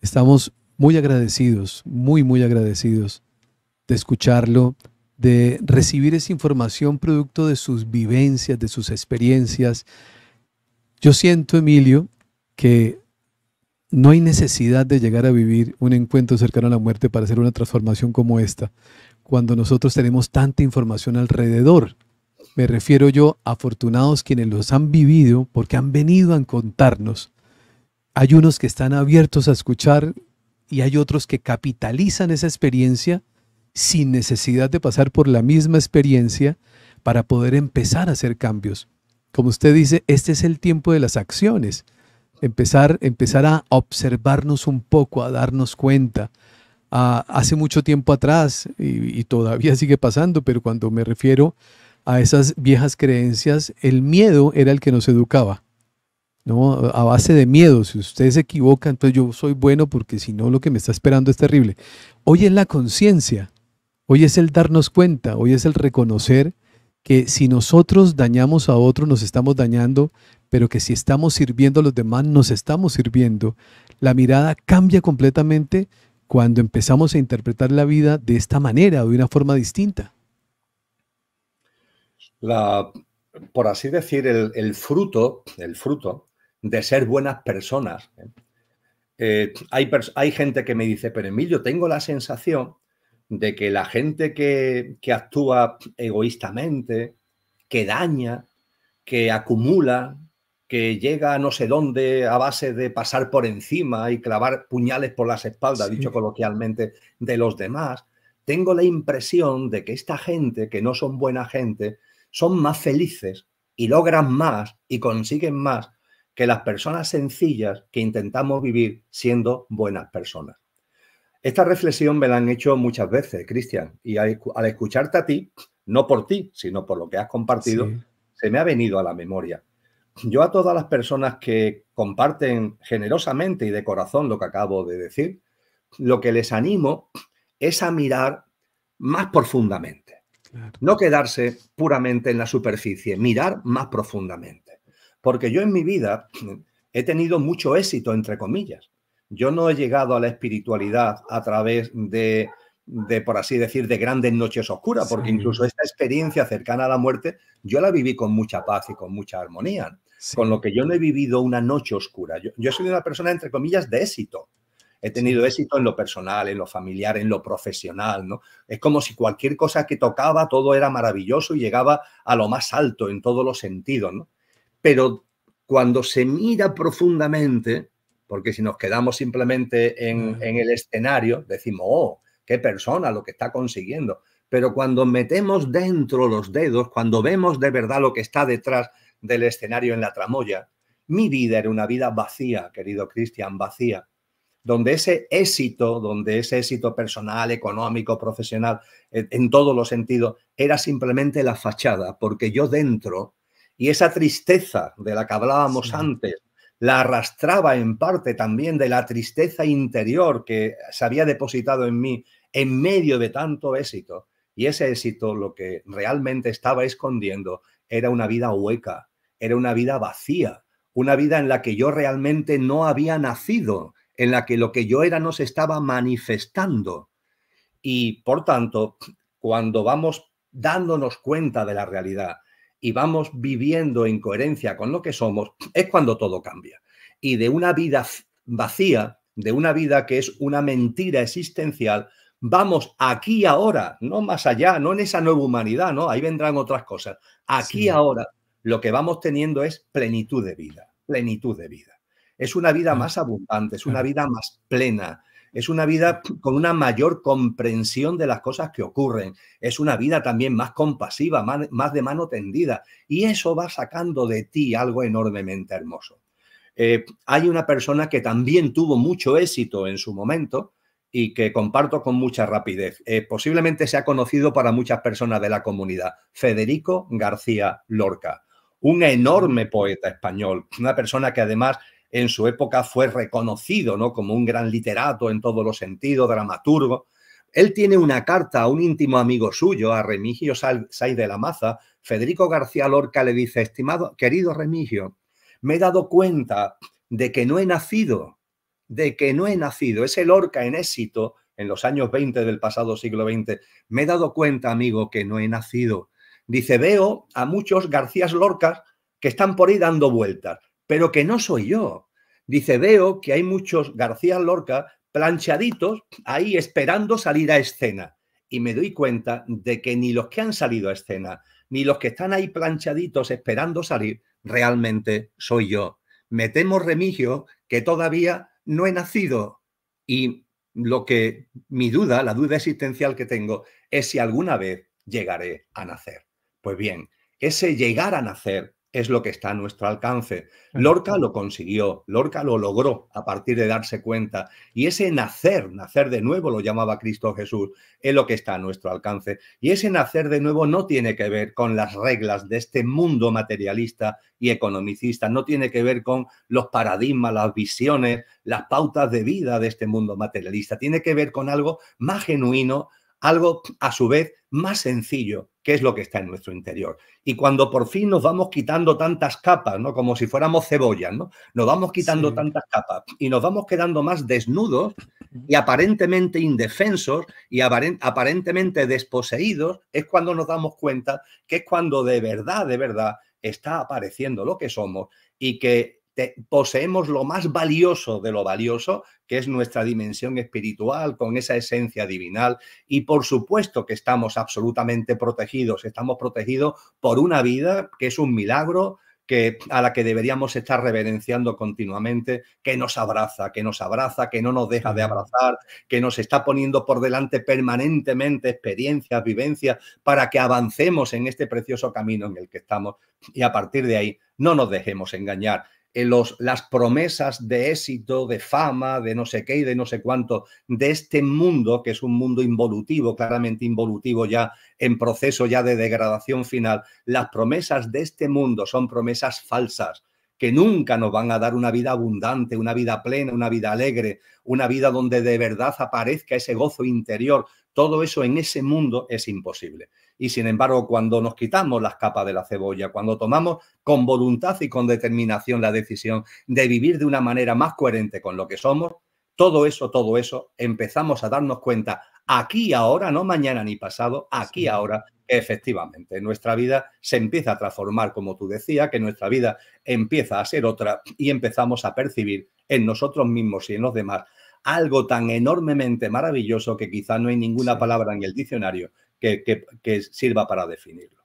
estamos muy agradecidos, muy, muy agradecidos de escucharlo, de recibir esa información producto de sus vivencias, de sus experiencias. Yo siento, Emilio, que no hay necesidad de llegar a vivir un encuentro cercano a la muerte para hacer una transformación como esta, cuando nosotros tenemos tanta información alrededor. Me refiero yo a afortunados quienes los han vivido porque han venido a contarnos. Hay unos que están abiertos a escuchar y hay otros que capitalizan esa experiencia sin necesidad de pasar por la misma experiencia para poder empezar a hacer cambios. Como usted dice, este es el tiempo de las acciones empezar, a observarnos un poco, a darnos cuenta. Ah, hace mucho tiempo atrás, y, todavía sigue pasando, pero cuando me refiero a esas viejas creencias, el miedo era el que nos educaba. ¿no? A base de miedo, si ustedes se equivoca, entonces yo soy bueno porque si no lo que me está esperando es terrible. Hoy es la conciencia, hoy es el darnos cuenta, hoy es el reconocer que si nosotros dañamos a otro, nos estamos dañando, pero que si estamos sirviendo a los demás, nos estamos sirviendo. La mirada cambia completamente cuando empezamos a interpretar la vida de esta manera o de una forma distinta. La, por así decir, el, fruto, el fruto de ser buenas personas. ¿eh? Eh, hay, hay, gente que me dice, pero Emilio, tengo la sensación de que la gente que, que actúa egoístamente, que daña, que acumula, que llega no sé dónde a base de pasar por encima y clavar puñales por las espaldas, dicho coloquialmente, de los demás, tengo la impresión de que esta gente, que no son buena gente, son más felices y logran más y consiguen más que las personas sencillas que intentamos vivir siendo buenas personas. Esta reflexión me la han hecho muchas veces, Cristian, y al, escucharte a ti, no por ti, sino por lo que has compartido, se me ha venido a la memoria yo a todas las personas que comparten generosamente y de corazón lo que acabo de decir, lo que les animo es a mirar más profundamente. No quedarse puramente en la superficie, mirar más profundamente. Porque yo en mi vida he tenido mucho éxito, entre comillas. Yo no he llegado a la espiritualidad a través de, por así decir, de grandes noches oscuras, porque incluso esta experiencia cercana a la muerte, yo la viví con mucha paz y con mucha armonía con lo que yo no he vivido una noche oscura. Yo, soy una persona, entre comillas, de éxito. He tenido éxito en lo personal, en lo familiar, en lo profesional, ¿no? Es como si cualquier cosa que tocaba, todo era maravilloso y llegaba a lo más alto en todos los sentidos, Pero cuando se mira profundamente, porque si nos quedamos simplemente en, en el escenario, decimos, oh, qué persona lo que está consiguiendo. Pero cuando metemos dentro los dedos, cuando vemos de verdad lo que está detrás, del escenario en la tramoya, mi vida era una vida vacía, querido Cristian, vacía, donde ese éxito, donde ese éxito personal, económico, profesional, en todos los sentidos, era simplemente la fachada, porque yo dentro, y esa tristeza de la que hablábamos antes, la arrastraba en parte también de la tristeza interior que se había depositado en mí en medio de tanto éxito. Y ese éxito lo que realmente estaba escondiendo era una vida hueca, era una vida vacía, una vida en la que yo realmente no había nacido, en la que lo que yo era no se estaba manifestando. Y por tanto, cuando vamos dándonos cuenta de la realidad y vamos viviendo en coherencia con lo que somos, es cuando todo cambia. Y de una vida vacía, de una vida que es una mentira existencial, Vamos aquí ahora, no más allá, no en esa nueva humanidad, ¿no? Ahí vendrán otras cosas. Aquí ahora lo que vamos teniendo es plenitud de vida, plenitud de vida. Es una vida ah. más abundante, es una vida más plena, es una vida con una mayor comprensión de las cosas que ocurren, es una vida también más compasiva, más, de mano tendida, y eso va sacando de ti algo enormemente hermoso. Eh, hay una persona que también tuvo mucho éxito en su momento, y que comparto con mucha rapidez. Eh, posiblemente se ha conocido para muchas personas de la comunidad. Federico García Lorca, un enorme poeta español, una persona que además en su época fue reconocido ¿no? como un gran literato en todos los sentidos, dramaturgo. Él tiene una carta a un íntimo amigo suyo, a Remigio Saiz de la Maza. Federico García Lorca le dice, estimado, querido Remigio, me he dado cuenta de que no he nacido de que no he nacido, ese Lorca en éxito en los años 20 del pasado siglo XX, me he dado cuenta, amigo, que no he nacido. Dice, veo a muchos Garcías Lorcas que están por ahí dando vueltas, pero que no soy yo. Dice, veo que hay muchos García Lorca planchaditos ahí esperando salir a escena. Y me doy cuenta de que ni los que han salido a escena, ni los que están ahí planchaditos esperando salir, realmente soy yo. Me temo, Remigio, que todavía no he nacido y lo que mi duda, la duda existencial que tengo es si alguna vez llegaré a nacer. Pues bien, ese llegar a nacer es lo que está a nuestro alcance. Lorca lo consiguió, Lorca lo logró a partir de darse cuenta y ese nacer, nacer de nuevo lo llamaba Cristo Jesús, es lo que está a nuestro alcance. Y ese nacer de nuevo no tiene que ver con las reglas de este mundo materialista y economicista, no tiene que ver con los paradigmas, las visiones, las pautas de vida de este mundo materialista, tiene que ver con algo más genuino, algo a su vez más sencillo, qué es lo que está en nuestro interior. Y cuando por fin nos vamos quitando tantas capas, ¿no? Como si fuéramos cebollas, ¿no? Nos vamos quitando tantas capas y nos vamos quedando más desnudos y aparentemente indefensos y aparentemente desposeídos, es cuando nos damos cuenta que es cuando de verdad, de verdad está apareciendo lo que somos y que poseemos lo más valioso de lo valioso, que es nuestra dimensión espiritual, con esa esencia divinal. Y por supuesto que estamos absolutamente protegidos, estamos protegidos por una vida que es un milagro, que, a la que deberíamos estar reverenciando continuamente, que nos abraza, que nos abraza, que no nos deja de abrazar, que nos está poniendo por delante permanentemente experiencias, vivencias, para que avancemos en este precioso camino en el que estamos y a partir de ahí no nos dejemos engañar. Eh, las promesas de éxito, de fama, de no sé qué y de no sé cuánto, de este mundo, que es un mundo involutivo, claramente involutivo ya en proceso ya de degradación final, las promesas de este mundo son promesas falsas, que nunca nos van a dar una vida abundante, una vida plena, una vida alegre, una vida donde de verdad aparezca ese gozo interior, todo eso en ese mundo es imposible. Y sin embargo, cuando nos quitamos las capas de la cebolla, cuando tomamos con voluntad y con determinación la decisión de vivir de una manera más coherente con lo que somos, todo eso, todo eso, empezamos a darnos cuenta aquí ahora, no mañana ni pasado, aquí ahora, efectivamente, nuestra vida se empieza a transformar, como tú decías, que nuestra vida empieza a ser otra y empezamos a percibir en nosotros mismos y en los demás algo tan enormemente maravilloso que quizá no hay ninguna palabra en el diccionario que, que sirva para definirlo.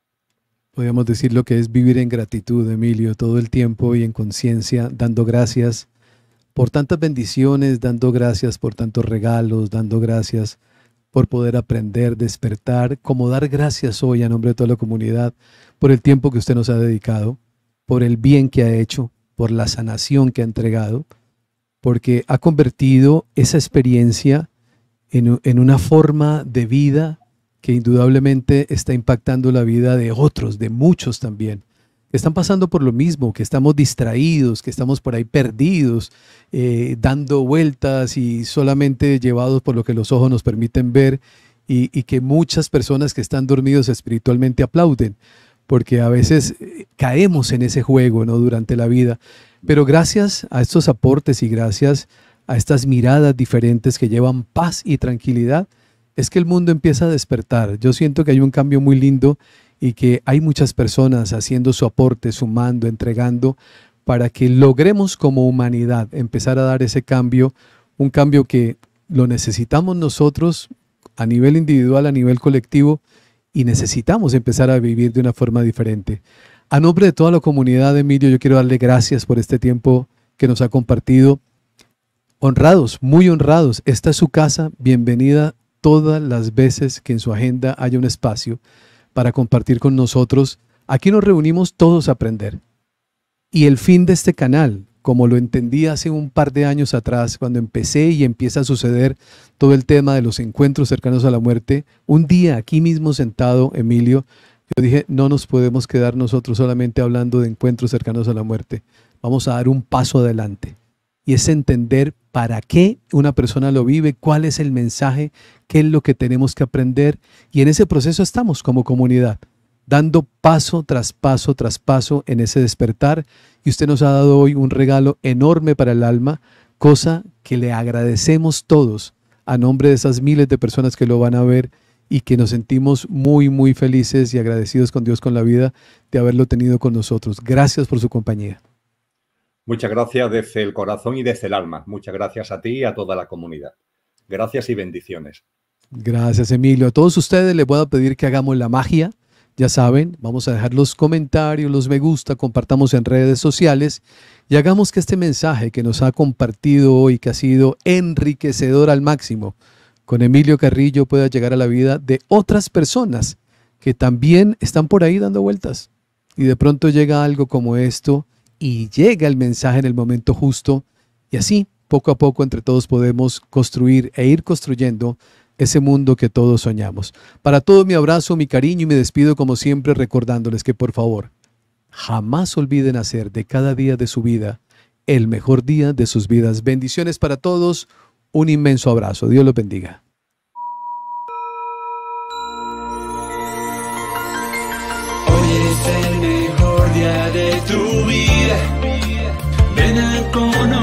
Podríamos decir lo que es vivir en gratitud, Emilio, todo el tiempo y en conciencia, dando gracias por tantas bendiciones, dando gracias por tantos regalos, dando gracias por poder aprender, despertar, como dar gracias hoy a nombre de toda la comunidad por el tiempo que usted nos ha dedicado, por el bien que ha hecho, por la sanación que ha entregado, porque ha convertido esa experiencia en, una forma de vida que indudablemente está impactando la vida de otros, de muchos también, están pasando por lo mismo, que estamos distraídos, que estamos por ahí perdidos, eh, dando vueltas y solamente llevados por lo que los ojos nos permiten ver y, y que muchas personas que están dormidos espiritualmente aplauden, porque a veces eh, caemos en ese juego ¿no? durante la vida. Pero gracias a estos aportes y gracias a estas miradas diferentes que llevan paz y tranquilidad, es que el mundo empieza a despertar. Yo siento que hay un cambio muy lindo y que hay muchas personas haciendo su aporte, sumando, entregando, para que logremos como humanidad empezar a dar ese cambio, un cambio que lo necesitamos nosotros a nivel individual, a nivel colectivo, y necesitamos empezar a vivir de una forma diferente. A nombre de toda la comunidad Emilio, yo quiero darle gracias por este tiempo que nos ha compartido. Honrados, muy honrados. Esta es su casa. Bienvenida todas las veces que en su agenda haya un espacio para compartir con nosotros. Aquí nos reunimos todos a aprender. Y el fin de este canal, como lo entendí hace un par de años atrás, cuando empecé y empieza a suceder todo el tema de los encuentros cercanos a la muerte, un día aquí mismo sentado, Emilio, yo dije, no nos podemos quedar nosotros solamente hablando de encuentros cercanos a la muerte. Vamos a dar un paso adelante. Y es entender para qué una persona lo vive, cuál es el mensaje, qué es lo que tenemos que aprender. Y en ese proceso estamos como comunidad, dando paso tras paso tras paso en ese despertar. Y usted nos ha dado hoy un regalo enorme para el alma, cosa que le agradecemos todos a nombre de esas miles de personas que lo van a ver y que nos sentimos muy, muy felices y agradecidos con Dios, con la vida, de haberlo tenido con nosotros. Gracias por su compañía. Muchas gracias desde el corazón y desde el alma. Muchas gracias a ti y a toda la comunidad. Gracias y bendiciones. Gracias, Emilio. A todos ustedes les voy a pedir que hagamos la magia. Ya saben, vamos a dejar los comentarios, los me gusta, compartamos en redes sociales y hagamos que este mensaje que nos ha compartido hoy, que ha sido enriquecedor al máximo, con Emilio Carrillo pueda llegar a la vida de otras personas que también están por ahí dando vueltas. Y de pronto llega algo como esto y llega el mensaje en el momento justo y así poco a poco entre todos podemos construir e ir construyendo ese mundo que todos soñamos. Para todo mi abrazo, mi cariño y me despido como siempre recordándoles que por favor jamás olviden hacer de cada día de su vida el mejor día de sus vidas. Bendiciones para todos un inmenso abrazo. Dios lo bendiga. Hoy es el mejor día de tu vida. Ven a conocer